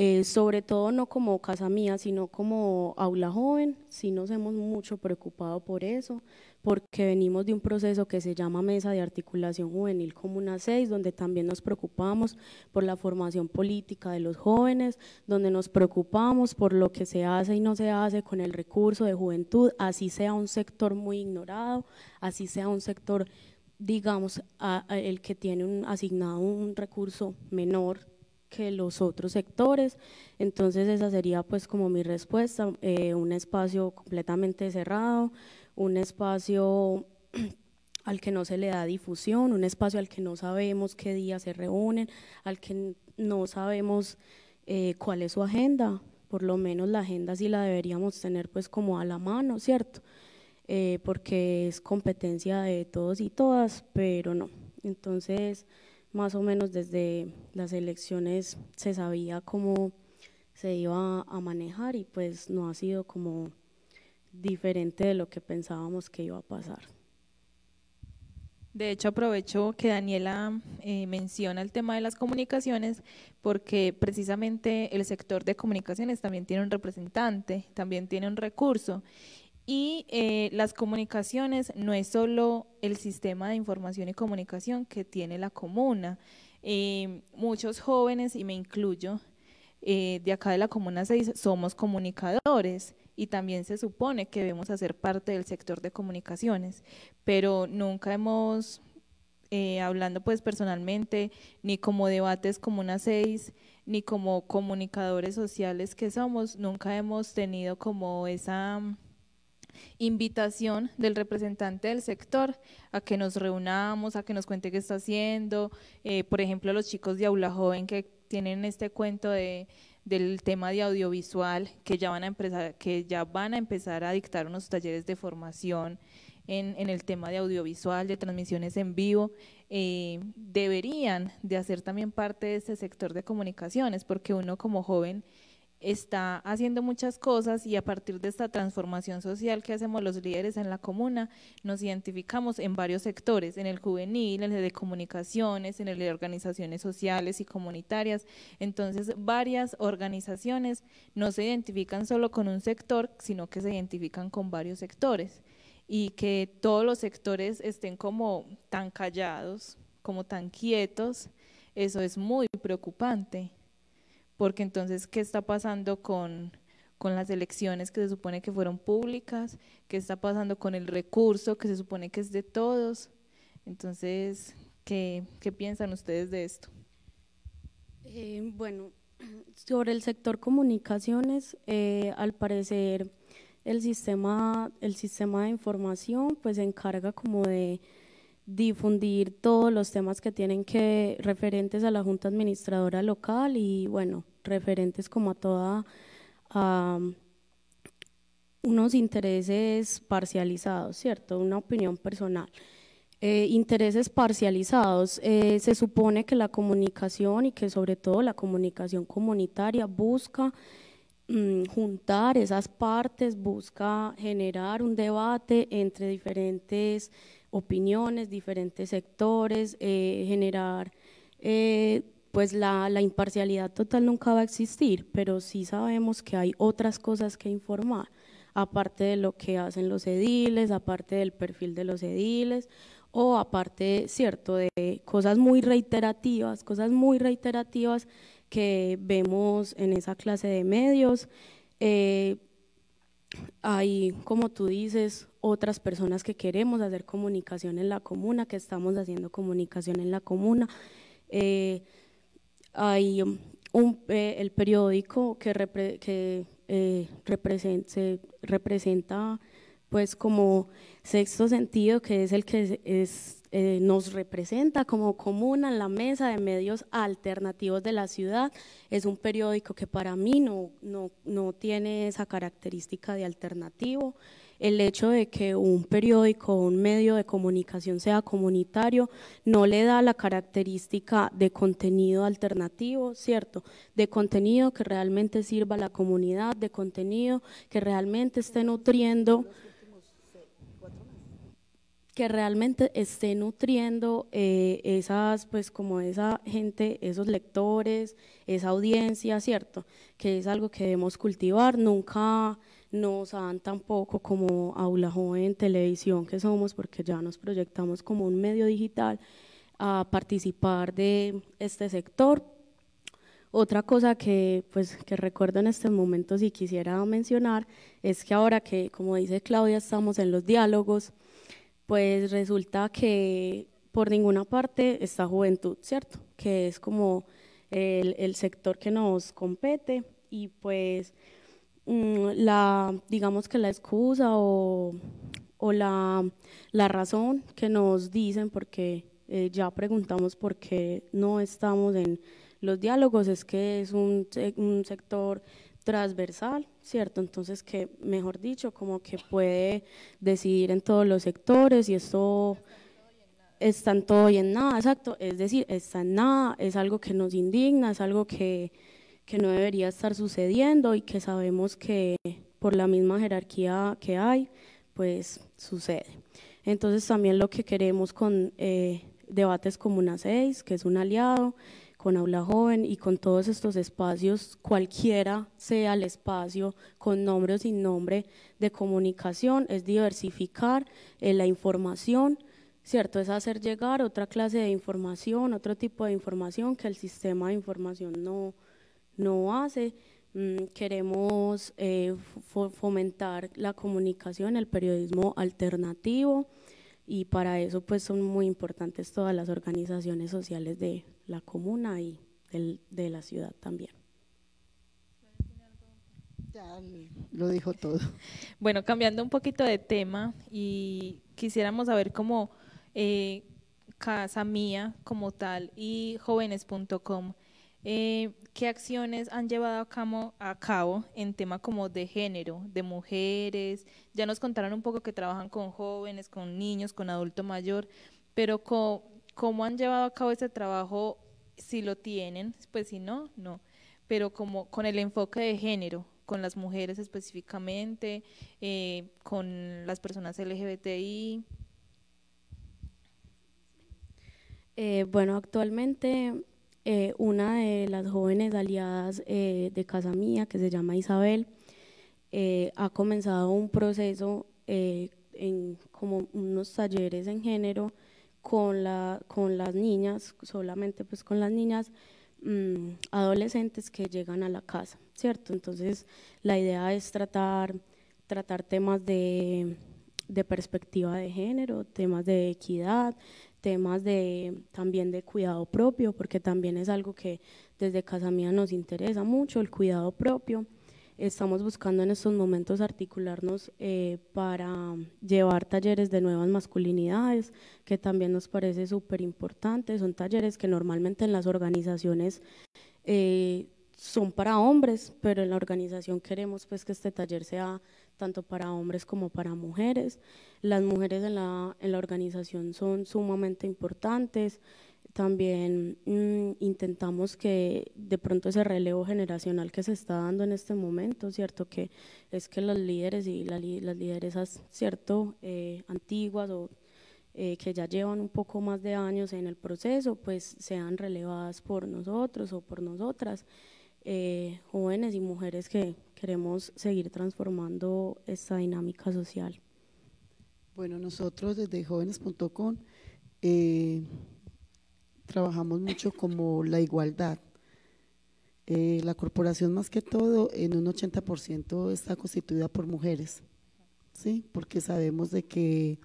eh, sobre todo no como casa mía, sino como aula joven, sí nos hemos mucho preocupado por eso, porque venimos de un proceso que se llama Mesa de Articulación Juvenil Comuna 6, donde también nos preocupamos por la formación política de los jóvenes, donde nos preocupamos por lo que se hace y no se hace con el recurso de juventud, así sea un sector muy ignorado, así sea un sector digamos, el que tiene asignado un recurso menor que los otros sectores. Entonces esa sería pues como mi respuesta, eh, un espacio completamente cerrado, un espacio [CLEARS THROAT] al que no se le da difusión, un espacio al que no sabemos qué día se reúnen, al que no sabemos eh, cuál es su agenda, por lo menos la agenda sí la deberíamos tener pues como a la mano, ¿cierto? Eh, porque es competencia de todos y todas, pero no. Entonces más o menos desde las elecciones se sabía cómo se iba a manejar y pues no ha sido como diferente de lo que pensábamos que iba a pasar. De hecho, aprovecho que Daniela eh, menciona el tema de las comunicaciones porque precisamente el sector de comunicaciones también tiene un representante, también tiene un recurso y eh, las comunicaciones no es solo el sistema de información y comunicación que tiene la comuna. Eh, muchos jóvenes, y me incluyo, eh, de acá de la Comuna 6 somos comunicadores y también se supone que debemos hacer parte del sector de comunicaciones, pero nunca hemos, hablando pues personalmente, ni como debates Comuna 6, ni como comunicadores sociales que somos, nunca hemos tenido como esa invitación del representante del sector a que nos reunamos, a que nos cuente qué está haciendo, eh, por ejemplo, los chicos de Aula Joven que tienen este cuento de, del tema de audiovisual, que ya van a empezar, que ya van a, empezar a dictar unos talleres de formación en, en el tema de audiovisual, de transmisiones en vivo, eh, deberían de hacer también parte de ese sector de comunicaciones, porque uno como joven está haciendo muchas cosas y a partir de esta transformación social que hacemos los líderes en la comuna, nos identificamos en varios sectores, en el juvenil, en el de comunicaciones, en el de organizaciones sociales y comunitarias. Entonces, varias organizaciones no se identifican solo con un sector, sino que se identifican con varios sectores y que todos los sectores estén como tan callados, como tan quietos, eso es muy preocupante porque entonces, ¿qué está pasando con, las elecciones que se supone que fueron públicas? ¿Qué está pasando con el recurso que se supone que es de todos? Entonces, ¿qué, piensan ustedes de esto? Eh, bueno, [CLEARS THROAT] sobre el sector comunicaciones, eh, al parecer el sistema, el sistema de información pues se encarga como de difundir todos los temas que tienen que referentes a la Junta Administradora Local y bueno, referentes como a toda unos intereses parcializados, ¿cierto? Una opinión personal. Eh, intereses parcializados. Eh, se supone que la comunicación y que sobre todo la comunicación comunitaria busca mm, juntar esas partes, busca generar un debate entre diferentes opiniones, diferentes sectores, eh, generar eh, pues la, imparcialidad total nunca va a existir, pero sí sabemos que hay otras cosas que informar, aparte de lo que hacen los ediles, aparte del perfil de los ediles, o aparte, cierto, de cosas muy reiterativas, cosas muy reiterativas que vemos en esa clase de medios. Eh, hay, como tú dices, otras personas que queremos hacer comunicación en la comuna, que estamos haciendo comunicación en la comuna. Eh, hay eh, el periódico que, eh, se representa pues como sexto sentido, que es el que nos representa como comuna en la mesa de medios alternativos de la ciudad. Es un periódico que para mí no, no, no tiene esa característica de alternativo el hecho de que un periódico o un medio de comunicación sea comunitario no le da la característica de contenido alternativo, ¿cierto? De contenido que realmente sirva a la comunidad, de contenido que realmente esté nutriendo que realmente esté nutriendo eh, esas, pues como esa gente, esos lectores, esa audiencia, ¿cierto? Que es algo que debemos cultivar, nunca no dan tampoco como aula joven, televisión que somos, porque ya nos proyectamos como un medio digital a participar de este sector. Otra cosa que, pues, que recuerdo en este momento, si quisiera mencionar es que ahora que, como dice Claudia, estamos en los diálogos, pues resulta que por ninguna parte está juventud, ¿cierto? Que es como el, el sector que nos compete y pues Mm, la, digamos que la excusa o, o la, la, razón que nos dicen, porque eh, ya preguntamos por qué no estamos en los diálogos, es que es un, un sector transversal, ¿cierto? Entonces que, mejor dicho, como que puede decidir en todos los sectores y esto está en todo y en nada, exacto, es decir, está en nada, es algo que nos indigna, es algo que que no debería estar sucediendo y que sabemos que por la misma jerarquía que hay, pues sucede. Entonces también lo que queremos con eh, debates como una 6, que es un aliado, con Aula Joven y con todos estos espacios, cualquiera sea el espacio, con nombre o sin nombre, de comunicación, es diversificar eh, la información, ¿cierto? Es hacer llegar otra clase de información, otro tipo de información que el sistema de información no, no hace. Mm, queremos eh, fomentar la comunicación, el periodismo alternativo y para eso pues son muy importantes todas las organizaciones sociales de la comuna y de la ciudad también. lo dijo todo. [LAUGHS] Bueno, cambiando un poquito de tema y quisiéramos saber cómo eh, Casa Mía como tal y jóvenes.com eh, qué acciones han llevado a cabo, en tema como de género, de mujeres. Ya nos contaron un poco que trabajan con jóvenes, con niños, con adulto mayor, pero cómo han llevado a cabo ese trabajo, si lo tienen, pues si no, no, pero como con el enfoque de género con las mujeres específicamente, eh, con las personas LGBTI. Eh, bueno, actualmente eh, una de las jóvenes aliadas eh, de casa mía, que se llama Isabel, eh, ha comenzado un proceso en como unos talleres en género con, la, con las niñas, solamente pues con las niñas mm, adolescentes que llegan a la casa, ¿cierto? Entonces la idea es tratar, tratar temas de, de perspectiva de género, temas de equidad, temas de, también de cuidado propio, porque también es algo que desde Casa Mía nos interesa mucho, el cuidado propio. Estamos buscando en estos momentos articularnos eh, para llevar talleres de nuevas masculinidades, que también nos parece súper importante. Son talleres que normalmente en las organizaciones eh, son para hombres, pero en la organización queremos pues que este taller sea tanto para hombres como para mujeres. Las mujeres en la, organización son sumamente importantes. También mm, intentamos que de pronto ese relevo generacional que se está dando en este momento, ¿cierto? Que es que los líderes y las lideresas, ¿cierto? Eh, antiguas o eh, que ya llevan un poco más de años en el proceso, pues sean relevadas por nosotros o por nosotras, eh, jóvenes y mujeres que queremos seguir transformando esta dinámica social. Bueno, nosotros desde jóvenes.com eh, trabajamos mucho como la igualdad. Eh, la corporación más que todo en un 80% está constituida por mujeres, ¿sí? porque sabemos de que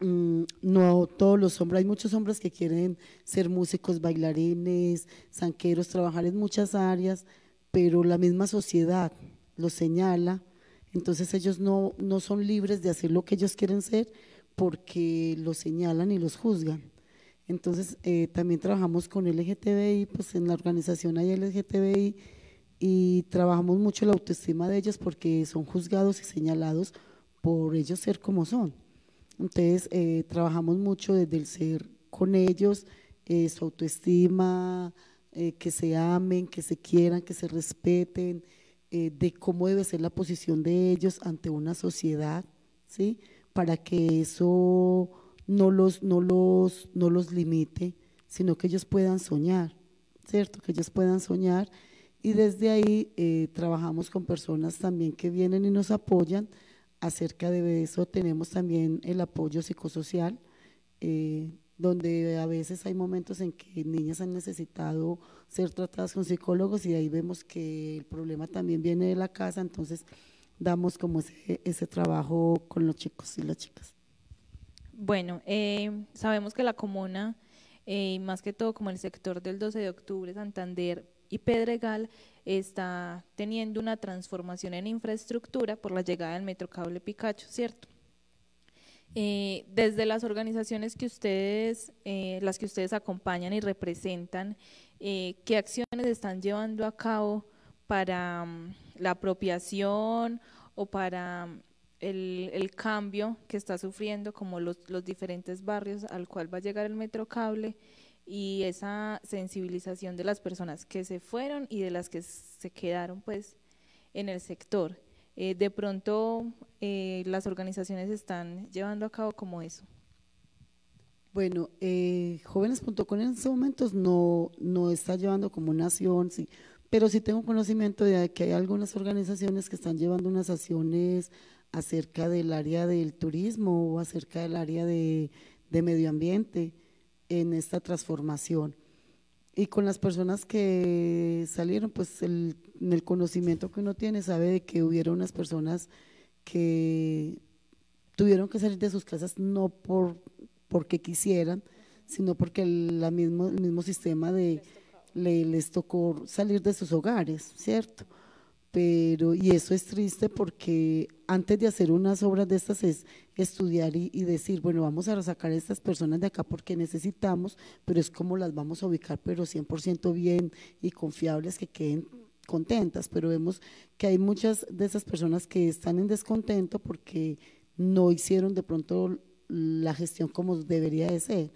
mm, no todos los hombres, hay muchos hombres que quieren ser músicos, bailarines, sanqueros, trabajar en muchas áreas, pero la misma sociedad los señala, entonces ellos no, no son libres de hacer lo que ellos quieren ser porque los señalan y los juzgan. Entonces eh, también trabajamos con LGTBI, pues en la organización hay LGTBI y trabajamos mucho la autoestima de ellos porque son juzgados y señalados por ellos ser como son. Entonces eh, trabajamos mucho desde el ser con ellos, eh, su autoestima, eh, que se amen, que se quieran, que se respeten, eh, de cómo debe ser la posición de ellos ante una sociedad, ¿sí? Para que eso no los, no los, no los limite, sino que ellos puedan soñar, ¿cierto? Que ellos puedan soñar. Y desde ahí eh, trabajamos con personas también que vienen y nos apoyan. Acerca de eso tenemos también el apoyo psicosocial. Eh, donde a veces hay momentos en que niñas han necesitado ser tratadas con psicólogos y ahí vemos que el problema también viene de la casa, entonces damos como ese, ese trabajo con los chicos y las chicas. Bueno, eh, sabemos que la comuna, eh, más que todo como el sector del 12 de octubre, Santander y Pedregal, está teniendo una transformación en infraestructura por la llegada del Metro Cable Picacho, ¿cierto? Eh, desde las organizaciones que ustedes, eh, las que ustedes acompañan y representan, eh, ¿qué acciones están llevando a cabo para mm, la apropiación o para mm, el, cambio que está sufriendo como los, diferentes barrios al cual va a llegar el metro cable y esa sensibilización de las personas que se fueron y de las que se quedaron pues en el sector? de pronto eh, las organizaciones están llevando a cabo como eso? Bueno, eh, jóvenes.com en estos momentos no, no está llevando como una acción, sí, pero sí tengo conocimiento de que hay algunas organizaciones que están llevando unas acciones acerca del área del turismo o acerca del área de, medio ambiente en esta transformación. Y con las personas que salieron, pues el, conocimiento que uno tiene sabe de que hubieron unas personas que tuvieron que salir de sus casas no por porque quisieran, sino porque el, mismo, mismo sistema de, les, tocó salir de sus hogares, ¿cierto? Pero, y eso es triste porque antes de hacer unas obras de estas es estudiar y, y, decir, bueno, vamos a sacar a estas personas de acá porque necesitamos, pero es como las vamos a ubicar, pero 100% bien y confiables que queden contentas, pero vemos que hay muchas de esas personas que están en descontento porque no hicieron de pronto la gestión como debería de ser.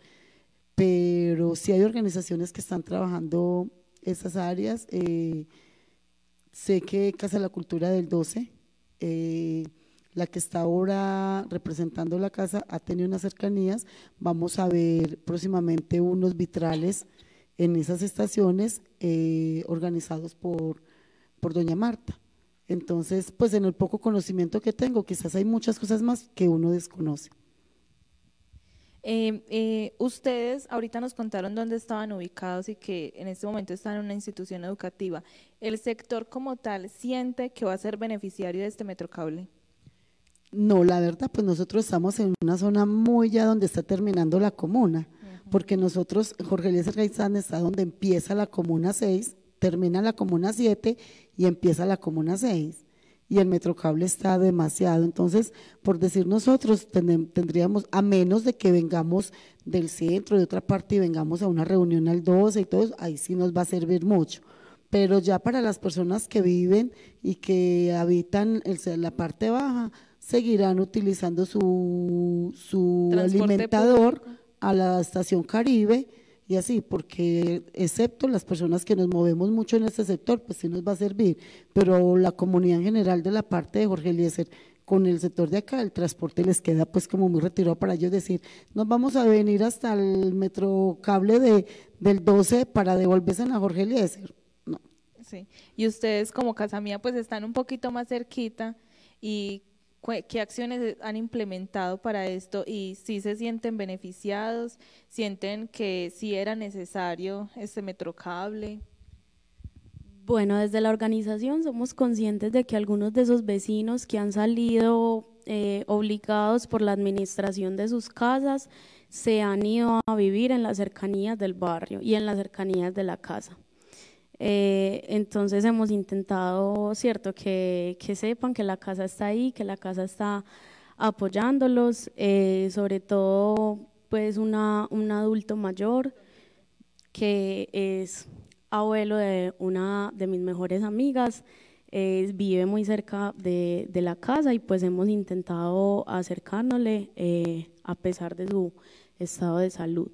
Pero sí hay organizaciones que están trabajando esas áreas. Eh, sé que Casa de la Cultura del 12, eh, la que está ahora representando la casa, ha tenido unas cercanías. Vamos a ver próximamente unos vitrales en esas estaciones eh, organizados por, por doña Marta. Entonces, pues en el poco conocimiento que tengo, quizás hay muchas cosas más que uno desconoce. Eh, eh, ustedes ahorita nos contaron dónde estaban ubicados y que en este momento están en una institución educativa. ¿El sector como tal siente que va a ser beneficiario de este metrocable? No, la verdad, pues nosotros estamos en una zona muy ya donde está terminando la comuna porque nosotros, Jorge Luis Gaitán está donde empieza la Comuna 6, termina la Comuna 7 y empieza la Comuna 6. Y el metrocable está demasiado. Entonces, por decir nosotros, tendríamos, a menos de que vengamos del centro, de otra parte, y vengamos a una reunión al 12 y todo eso, ahí sí nos va a servir mucho pero ya para las personas que viven y que habitan el, la parte baja, seguirán utilizando su, su alimentador a la estación Caribe y así, porque excepto las personas que nos movemos mucho en este sector, pues sí nos va a servir, pero la comunidad en general de la parte de Jorge Eliezer, con el sector de acá, el transporte les queda pues como muy retirado para ellos decir, nos vamos a venir hasta el cable de, del 12 para devolverse a Jorge Eliezer. No. Sí, y ustedes como Casa Mía pues están un poquito más cerquita y qué acciones han implementado para esto y si se sienten beneficiados, sienten que sí era necesario este metrocable. Bueno, desde la organización somos conscientes de que algunos de esos vecinos que han salido eh, obligados por la administración de sus casas se han ido a vivir en las cercanías del barrio y en las cercanías de la casa. Eh, entonces hemos intentado, ¿cierto?, que, que, sepan que la casa está ahí, que la casa está apoyándolos, eh, sobre todo pues una, un adulto mayor que es abuelo de una de mis mejores amigas, vive muy cerca de, de, la casa y pues hemos intentado acercándole eh, a pesar de su estado de salud.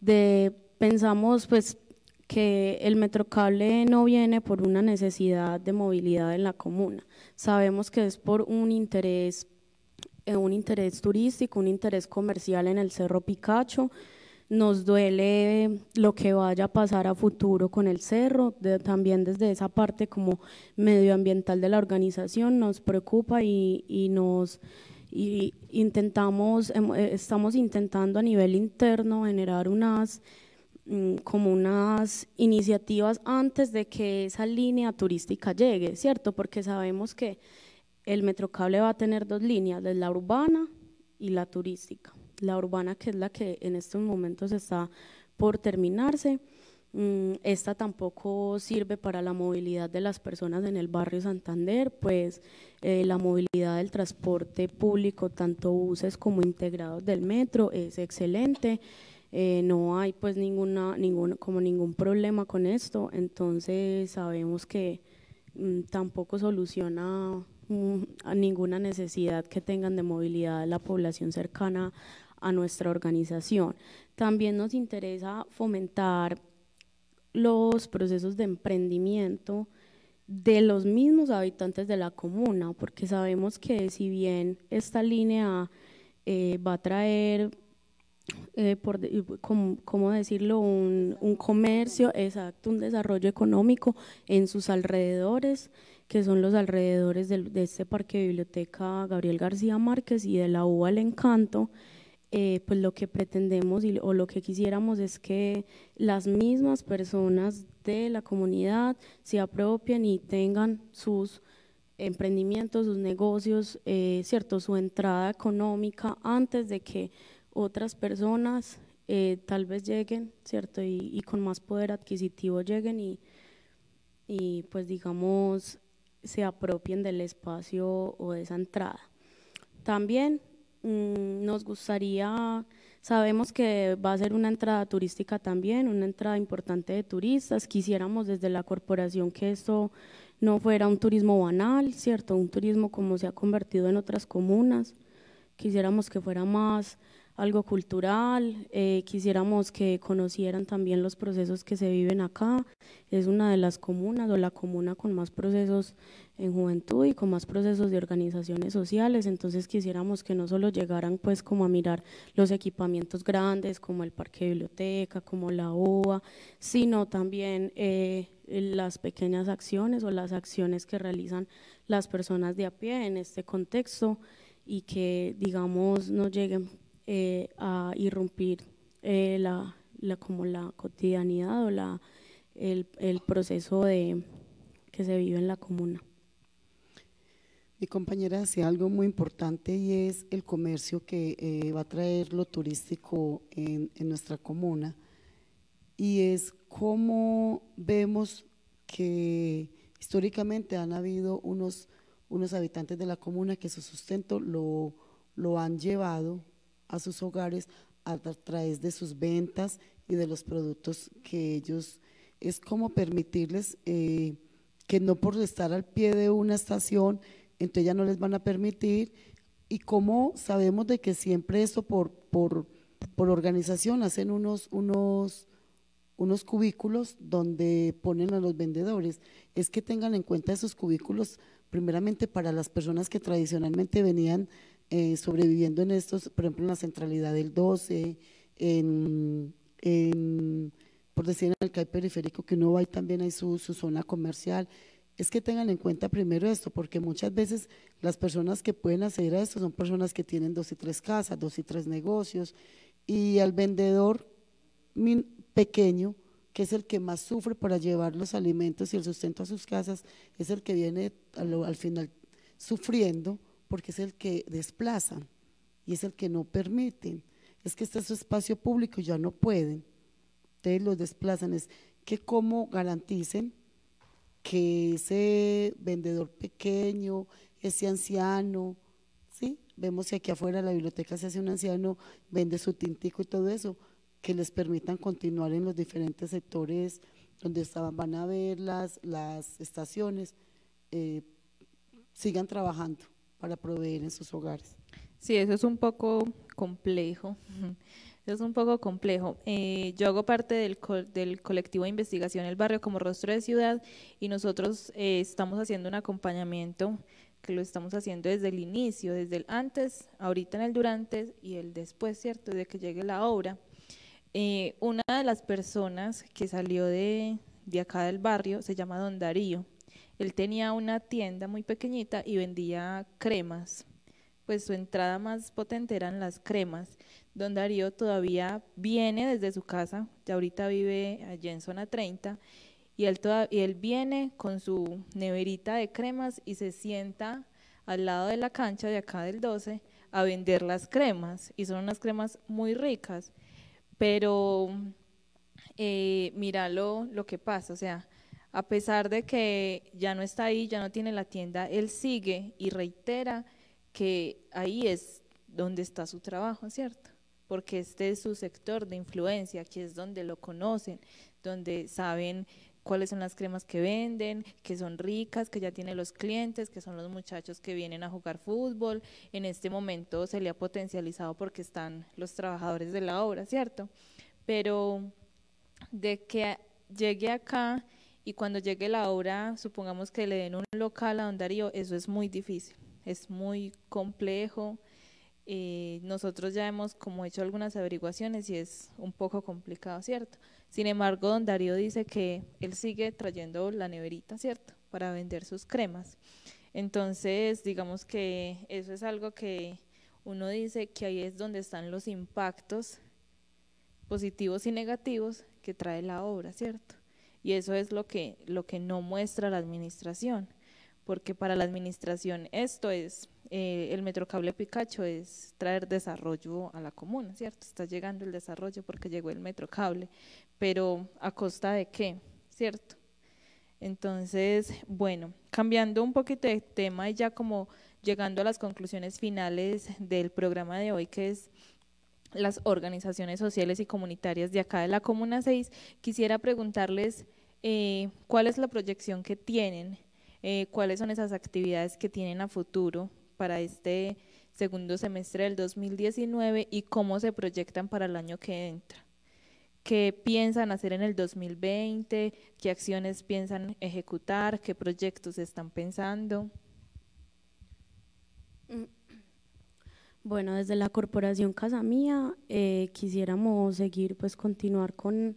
De, pensamos pues que el metrocable no viene por una necesidad de movilidad en la comuna. Sabemos que es por un interés, eh, un interés turístico, un interés comercial en el Cerro Picacho. Nos duele lo que vaya a pasar a futuro con el cerro, también desde esa parte como medioambiental de la organización nos preocupa y, y nos y intentamos, em, eh, estamos intentando a nivel interno generar unas Mm, como unas iniciativas antes de que esa línea turística llegue, ¿cierto? Porque sabemos que el metrocable va a tener dos líneas, la urbana y la turística. La urbana que es la que en estos momentos está por terminarse. Mm, esta tampoco sirve para la movilidad de las personas en el barrio Santander, pues eh, la movilidad del transporte público, tanto buses como integrados del metro, es excelente. Eh, no hay pues ninguna, ningún, como ningún problema con esto, entonces sabemos que mm, tampoco soluciona mm, ninguna necesidad que tengan de movilidad la población cercana a nuestra organización. También nos interesa fomentar los procesos de emprendimiento de los mismos habitantes de la comuna, porque sabemos que si bien esta línea eh, va a traer eh, por, como, decirlo? Un, un, comercio, exacto, un desarrollo económico en sus alrededores, que son los alrededores de, de este parque de biblioteca Gabriel García Márquez y de la UBA El Encanto. Eh, pues lo que pretendemos o lo que quisiéramos es que las mismas personas de la comunidad se apropien y tengan sus emprendimientos, sus negocios, eh, cierto, su entrada económica antes de que otras personas eh, tal vez lleguen, ¿cierto? Y, con más poder adquisitivo lleguen y, y pues digamos se apropien del espacio o de esa entrada. También mm, nos gustaría, sabemos que va a ser una entrada turística también, una entrada importante de turistas. Quisiéramos desde la corporación que esto no fuera un turismo banal, ¿cierto? Un turismo como se ha convertido en otras comunas. Quisiéramos que fuera más algo cultural, eh, quisiéramos que conocieran también los procesos que se viven acá. Es una de las comunas o la comuna con más procesos en juventud y con más procesos de organizaciones sociales, entonces quisiéramos que no solo llegaran pues como a mirar los equipamientos grandes como el parque de biblioteca, como la OA, sino también eh, las pequeñas acciones o las acciones que realizan las personas de a pie en este contexto y que digamos no lleguen eh, a irrumpir eh, la, como la cotidianidad o la, el, proceso de, que se vive en la comuna. Mi compañera decía algo muy importante y es el comercio que eh, va a traer lo turístico en, nuestra comuna y es cómo vemos que históricamente han habido unos, habitantes de la comuna que su sustento lo han llevado a sus hogares a través de sus ventas y de los productos que ellos, es como permitirles eh, que no por estar al pie de una estación, entonces ya no les van a permitir, y como sabemos de que siempre eso por, por, por organización hacen unos, unos, unos cubículos donde ponen a los vendedores, es que tengan en cuenta esos cubículos primeramente para las personas que tradicionalmente venían eh, sobreviviendo en estos, por ejemplo, en la centralidad del 12, por decir, en el CAI periférico que uno va y también hay su, zona comercial. Es que tengan en cuenta primero esto, porque muchas veces las personas que pueden acceder a esto son personas que tienen dos y tres casas, dos y tres negocios, y al vendedor pequeño, que es el que más sufre para llevar los alimentos y el sustento a sus casas, es el que viene al, al final sufriendo porque es el que desplaza y es el que no permite, Es que este es su espacio público y ya no pueden. Ustedes los desplazan. Es que cómo garanticen que ese vendedor pequeño, ese anciano, ¿sí? Vemos si aquí afuera la biblioteca se hace un anciano, vende su tintico y todo eso, que les permitan continuar en los diferentes sectores donde estaban, van a ver las, las estaciones, eh, sigan trabajando para proveer en sus hogares. Sí, eso es un poco complejo. [LAUGHS] es un poco complejo. Eh, yo hago parte del, colectivo de investigación El Barrio como Rostro de Ciudad y nosotros eh, estamos haciendo un acompañamiento que lo estamos haciendo desde el inicio, desde el antes, ahorita en el durante y el después, ¿cierto? De que llegue la obra. Eh, una de las personas que salió de, de acá del barrio se llama Don Darío. Él tenía una tienda muy pequeñita y vendía cremas. Pues su entrada más potente eran las cremas. Don Darío todavía viene desde su casa, ya ahorita vive allá en zona 30, y él, él viene con su neverita de cremas y se sienta al lado de la cancha de acá del 12 a vender las cremas y son unas cremas muy ricas, pero eh, lo, lo que pasa, o sea, a pesar de que ya no está ahí, ya no tiene la tienda, él sigue y reitera que ahí es donde está su trabajo, ¿cierto? Porque este es su sector de influencia, aquí es donde lo conocen, donde saben cuáles son las cremas que venden, que son ricas, que ya tiene los clientes, que son los muchachos que vienen a jugar fútbol. En este momento se le ha potencializado porque están los trabajadores de la obra, ¿cierto? Pero de que llegue acá y cuando llegue la obra, supongamos que le den un local a Don Darío, eso es muy difícil, es muy complejo. Eh, nosotros ya hemos como hecho algunas averiguaciones y es un poco complicado, ¿cierto? Sin embargo, Don Darío dice que él sigue trayendo la neverita, ¿cierto? Para vender sus cremas. Entonces, digamos que eso es algo que uno dice que ahí es donde están los impactos positivos y negativos que trae la obra, ¿cierto? Y eso es lo que, lo que no muestra la administración, porque para la administración esto es, eh, el metrocable Picacho es traer desarrollo a la comuna, ¿cierto? Está llegando el desarrollo porque llegó el metrocable, pero ¿a costa de qué? ¿Cierto? Entonces, bueno, cambiando un poquito de tema y ya como llegando a las conclusiones finales del programa de hoy, que es las organizaciones sociales y comunitarias de acá de la Comuna 6, quisiera preguntarles eh, cuál es la proyección que tienen, eh, cuáles son esas actividades que tienen a futuro para este segundo semestre del 2019 y cómo se proyectan para el año que entra. ¿Qué piensan hacer en el 2020? ¿Qué acciones piensan ejecutar? ¿Qué proyectos están pensando? Mm, bueno, desde la Corporación Casa Mía, eh, quisiéramos seguir, pues continuar con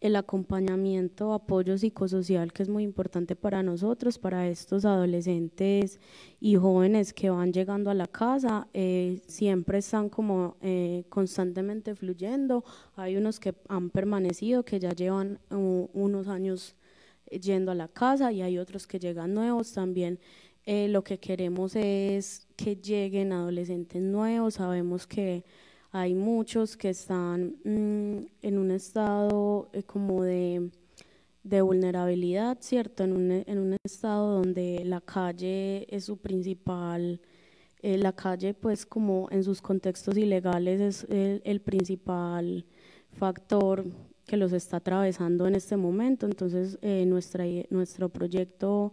el acompañamiento, apoyo psicosocial que es muy importante para nosotros, para estos adolescentes y jóvenes que van llegando a la casa, eh, siempre están como eh, constantemente fluyendo, hay unos que han permanecido, que ya llevan unos años yendo a la casa y hay otros que llegan nuevos también eh, lo que queremos es que lleguen adolescentes nuevos. Sabemos que hay muchos que están mm, en un estado eh, como de, de, vulnerabilidad, ¿cierto? En un, en un, estado donde la calle es su principal, eh, la calle pues como en sus contextos ilegales es el, principal factor que los está atravesando en este momento. Entonces nuestra, nuestro proyecto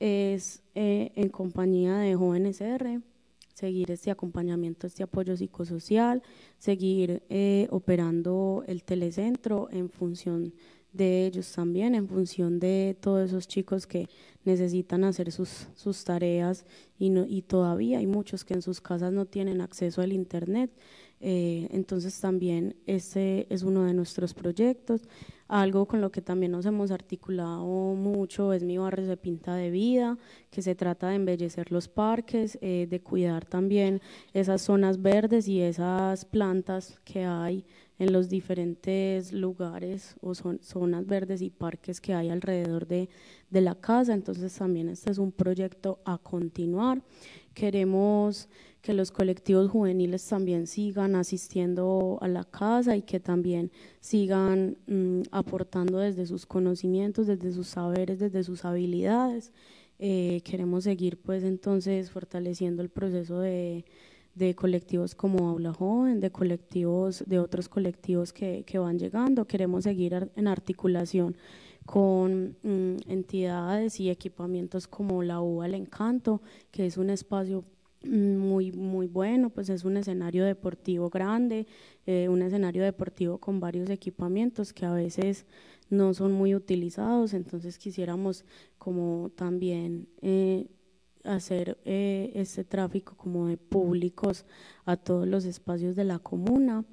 es eh, en compañía de Jóvenes R, seguir este acompañamiento, este apoyo psicosocial, seguir eh, operando el telecentro en función de ellos también, en función de todos esos chicos que necesitan hacer sus, sus tareas y, no, y todavía hay muchos que en sus casas no tienen acceso al Internet. Eh, entonces también ese es uno de nuestros proyectos. Algo con lo que también nos hemos articulado mucho es Mi Barrio de pinta de vida, que se trata de embellecer los parques, eh, de cuidar también esas zonas verdes y esas plantas que hay en los diferentes lugares o son, zonas verdes y parques que hay alrededor de, de, la casa. Entonces también este es un proyecto a continuar. Queremos que los colectivos juveniles también sigan asistiendo a la casa y que también sigan mm, aportando desde sus conocimientos, desde sus saberes, desde sus habilidades. Eh, queremos seguir pues entonces fortaleciendo el proceso de de colectivos como Aula Joven, de colectivos, de otros colectivos que, van llegando. Queremos seguir en articulación con mm, entidades y equipamientos como la UBA El Encanto, que es un espacio mm, muy, muy bueno, pues es un escenario deportivo grande, eh, un escenario deportivo con varios equipamientos que a veces no son muy utilizados, entonces quisiéramos como también eh, hacer este tráfico como de públicos a todos los espacios de la comuna,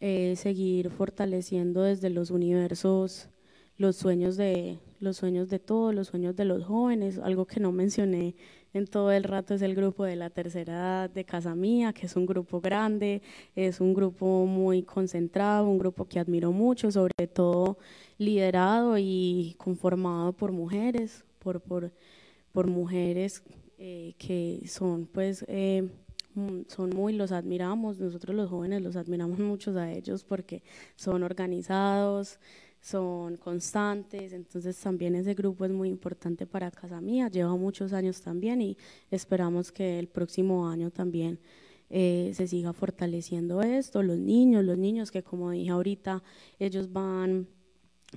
eh, seguir fortaleciendo desde los universos los sueños de los sueños de todos, los sueños de los jóvenes, algo que no mencioné en todo el rato es el grupo de la tercera edad de Casa Mía, que es un grupo grande, es un grupo muy concentrado, un grupo que admiro mucho, sobre todo liderado y conformado por mujeres, por, por por mujeres eh, que son pues eh, son muy los admiramos nosotros los jóvenes los admiramos [LAUGHS] muchos a ellos porque son organizados son constantes entonces también ese grupo es muy importante para casa mía lleva muchos años también y esperamos que el próximo año también eh, se siga fortaleciendo esto los niños los niños que como dije ahorita ellos van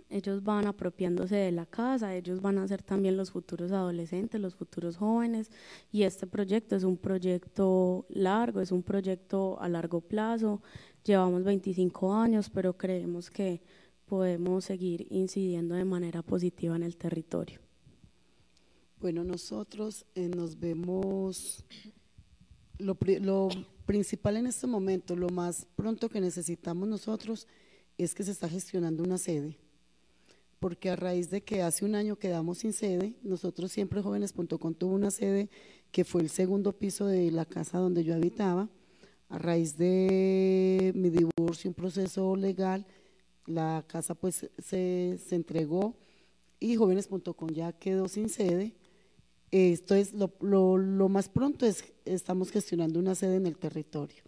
ellos van apropiándose de la casa, ellos van a ser también los futuros adolescentes, los futuros jóvenes, y este proyecto es un proyecto largo, es un proyecto a largo plazo, llevamos 25 años, pero creemos que podemos seguir incidiendo de manera positiva en el territorio. Bueno, nosotros eh, nos vemos, lo principal en este momento, lo más pronto que necesitamos nosotros es que se está gestionando una sede porque a raíz de que hace un año quedamos sin sede, nosotros siempre jóvenes.com tuvo una sede que fue el segundo piso de la casa donde yo habitaba, a raíz de mi divorcio, un proceso legal, la casa pues se, se entregó y jóvenes.com ya quedó sin sede. Esto es lo, lo, más pronto es estamos gestionando una sede en el territorio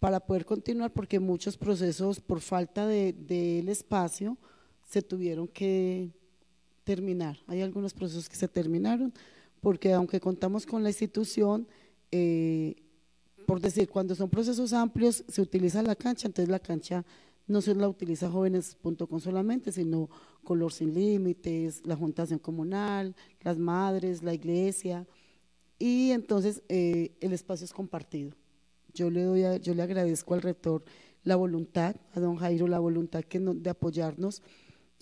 para poder continuar porque muchos procesos por falta del de, espacio se tuvieron que terminar. Hay algunos procesos que se terminaron, porque aunque contamos con la institución, eh, por decir, cuando son procesos amplios, se utiliza la cancha, entonces la cancha no se la utiliza jóvenes.com solamente, sino Color Sin Límites, la Juntación Comunal, las madres, la iglesia, y entonces eh, el espacio es compartido. Yo le, doy yo le agradezco al rector la voluntad, a don Jairo la voluntad de apoyarnos,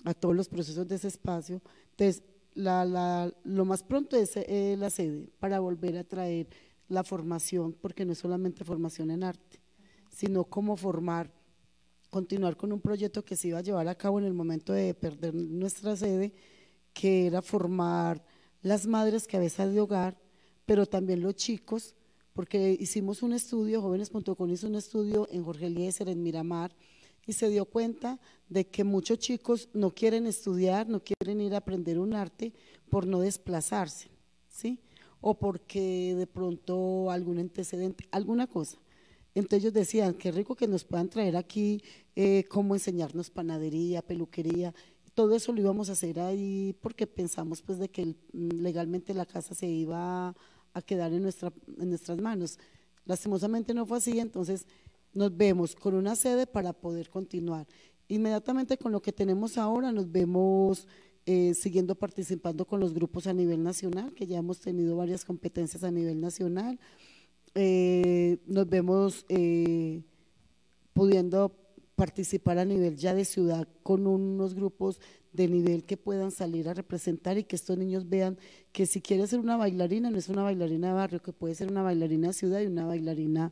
a todos los procesos de ese espacio. Entonces, lo más pronto es eh, la sede para volver a traer la formación, porque no es solamente formación en arte, sino cómo formar, continuar con un proyecto que se iba a llevar a cabo en el momento de perder nuestra sede, que era formar las madres cabezas de hogar, pero también los chicos, porque hicimos un estudio, jóvenes.com hizo un estudio en Jorge Eliezer, en Miramar, y se dio cuenta de que muchos chicos no quieren estudiar, no quieren ir a aprender un arte por no desplazarse, ¿sí? O porque de pronto algún antecedente, alguna cosa. Entonces ellos decían, qué rico que nos puedan traer aquí eh, cómo enseñarnos panadería, peluquería, todo eso lo íbamos a hacer ahí porque pensamos pues de que legalmente la casa se iba a, quedar en, nuestra, en nuestras manos. Lastimosamente no fue así, entonces nos vemos con una sede para poder continuar. Inmediatamente con lo que tenemos ahora nos vemos eh, siguiendo participando con los grupos a nivel nacional, que ya hemos tenido varias competencias a nivel nacional. Eh, nos vemos eh, pudiendo participar a nivel ya de ciudad con unos grupos de nivel que puedan salir a representar y que estos niños vean que si quiere ser una bailarina, no es una bailarina de barrio, que puede ser una bailarina de ciudad y una bailarina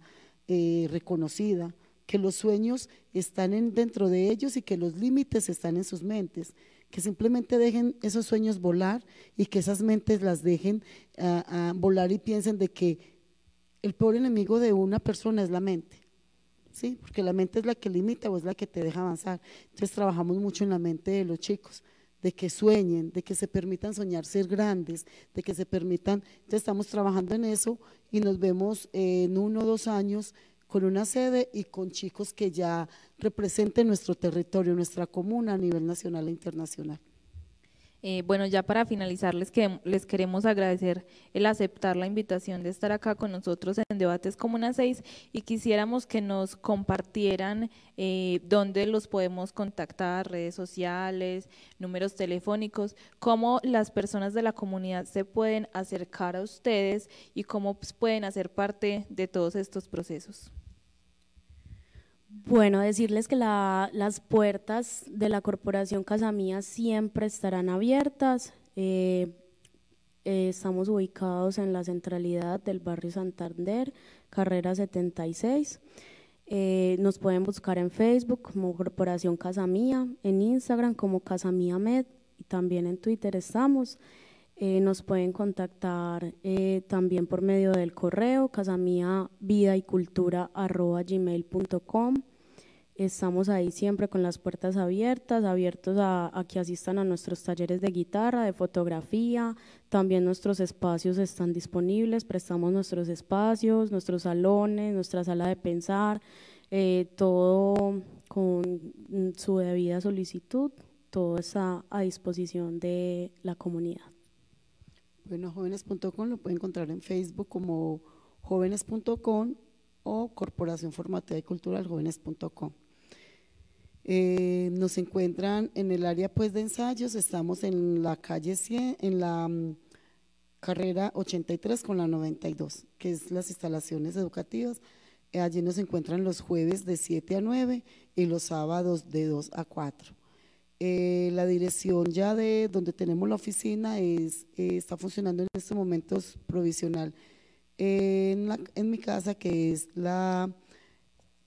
eh, reconocida, que los sueños están en, dentro de ellos y que los límites están en sus mentes, que simplemente dejen esos sueños volar y que esas mentes las dejen ah, ah, volar y piensen de que el peor enemigo de una persona es la mente. ¿Sí? Porque la mente es la que limita o es la que te deja avanzar. Entonces trabajamos mucho en la mente de los chicos de que sueñen, de que se permitan soñar ser grandes, de que se permitan, Entonces, estamos trabajando en eso y nos vemos en uno o dos años con una sede y con chicos que ya representen nuestro territorio, nuestra comuna a nivel nacional e internacional. Eh, bueno, ya para finalizar, les, que, les, queremos agradecer el aceptar la invitación de estar acá con nosotros en Debates Comuna 6 y quisiéramos que nos compartieran eh, dónde los podemos contactar, redes sociales, números telefónicos, cómo las personas de la comunidad se pueden acercar a ustedes y cómo pues, pueden hacer parte de todos estos procesos. Bueno, decirles que las puertas de la Corporación Casa Mía siempre estarán abiertas. Eh, eh, estamos ubicados en la centralidad del barrio Santander, carrera 76. Eh, nos pueden buscar en Facebook como Corporación Casa Mía, en Instagram como Casa Mía Med y también en Twitter estamos. Eh, nos pueden contactar eh, también por medio del correo casamía Estamos ahí siempre con las puertas abiertas, abiertos a, que asistan a nuestros talleres de guitarra, de fotografía. También nuestros espacios están disponibles, prestamos nuestros espacios, nuestros salones, nuestra sala de pensar, eh, todo con mm, su debida solicitud, todo está a disposición de la comunidad. Jóvenes.com lo pueden encontrar en Facebook como jóvenes.com o Corporación Formativa y Cultural jóvenes.com. Eh, nos encuentran en el área pues de ensayos, estamos en la calle 100, en la mm, carrera 83 con la 92, que es las instalaciones educativas. Eh, allí nos encuentran los jueves de 7 a 9 y los sábados de 2 a 4. Eh, la dirección ya de donde tenemos la oficina es, eh, está funcionando en estos momentos provisional. en, mi casa, que es la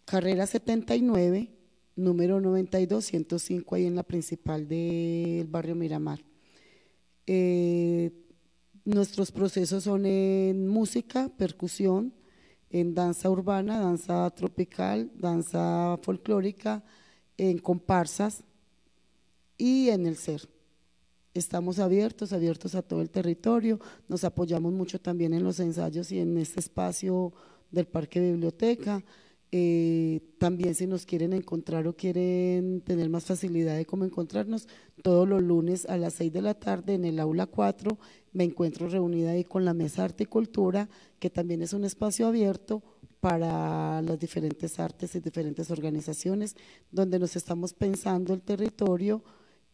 carrera 79, número 105, ahí en la principal del barrio Miramar. Eh, nuestros procesos son en música, percusión, en danza urbana, danza tropical, danza folclórica, en comparsas, y en el ser. Estamos abiertos, abiertos a todo el territorio, nos apoyamos mucho también en los ensayos y en este espacio del Parque Biblioteca. Eh, también si nos quieren encontrar o quieren tener más facilidad de cómo encontrarnos, todos los lunes a las 6 de la tarde en el aula 4 me encuentro reunida ahí con la Mesa Arte y Cultura, que también es un espacio abierto para las diferentes artes y diferentes organizaciones, donde nos estamos pensando el territorio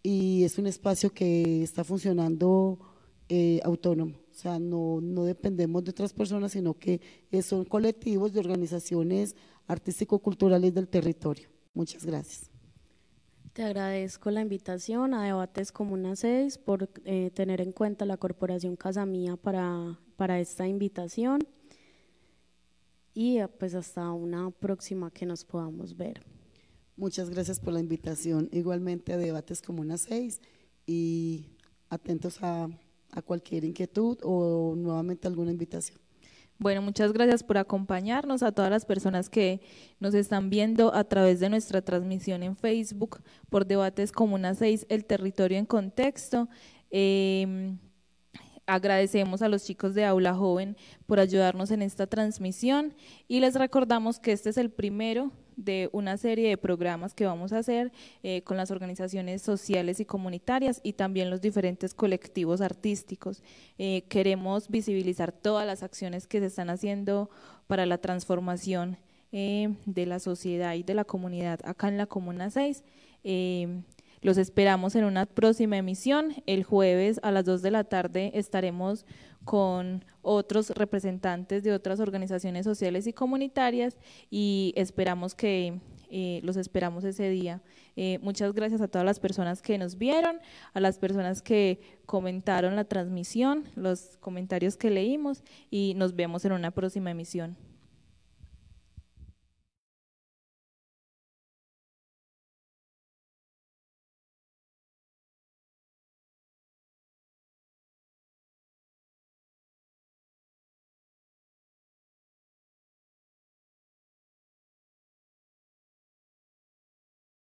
y es un espacio que está funcionando eh, autónomo. O sea, no, dependemos de otras personas, sino que eh, son colectivos de organizaciones artístico-culturales del territorio. Muchas gracias. Te agradezco la invitación a Debates Comuna 6 por eh, tener en cuenta la Corporación Casa Mía para esta invitación y pues hasta una próxima que nos podamos ver. Muchas gracias por la invitación, igualmente a Debates Comuna 6 y atentos a, cualquier inquietud o nuevamente alguna invitación. Bueno, muchas gracias por acompañarnos, a todas las personas que nos están viendo a través de nuestra transmisión en Facebook por Debates Comuna 6, el territorio en contexto. Em, Agradecemos a los chicos de Aula Joven por ayudarnos en esta transmisión y les recordamos que este es el primero de una serie de programas que vamos a hacer eh, con las organizaciones sociales y comunitarias y también los diferentes colectivos artísticos. Eh, queremos visibilizar todas las acciones que se están haciendo para la transformación eh, de la sociedad y de la comunidad acá en la Comuna 6. Los esperamos en una próxima emisión. El jueves a las 2 de la tarde estaremos con otros representantes de otras organizaciones sociales y comunitarias y esperamos que eh, los esperamos ese día. Eh, muchas gracias a todas las personas que nos vieron, a las personas que comentaron la transmisión, los comentarios que leímos y nos vemos en una próxima emisión.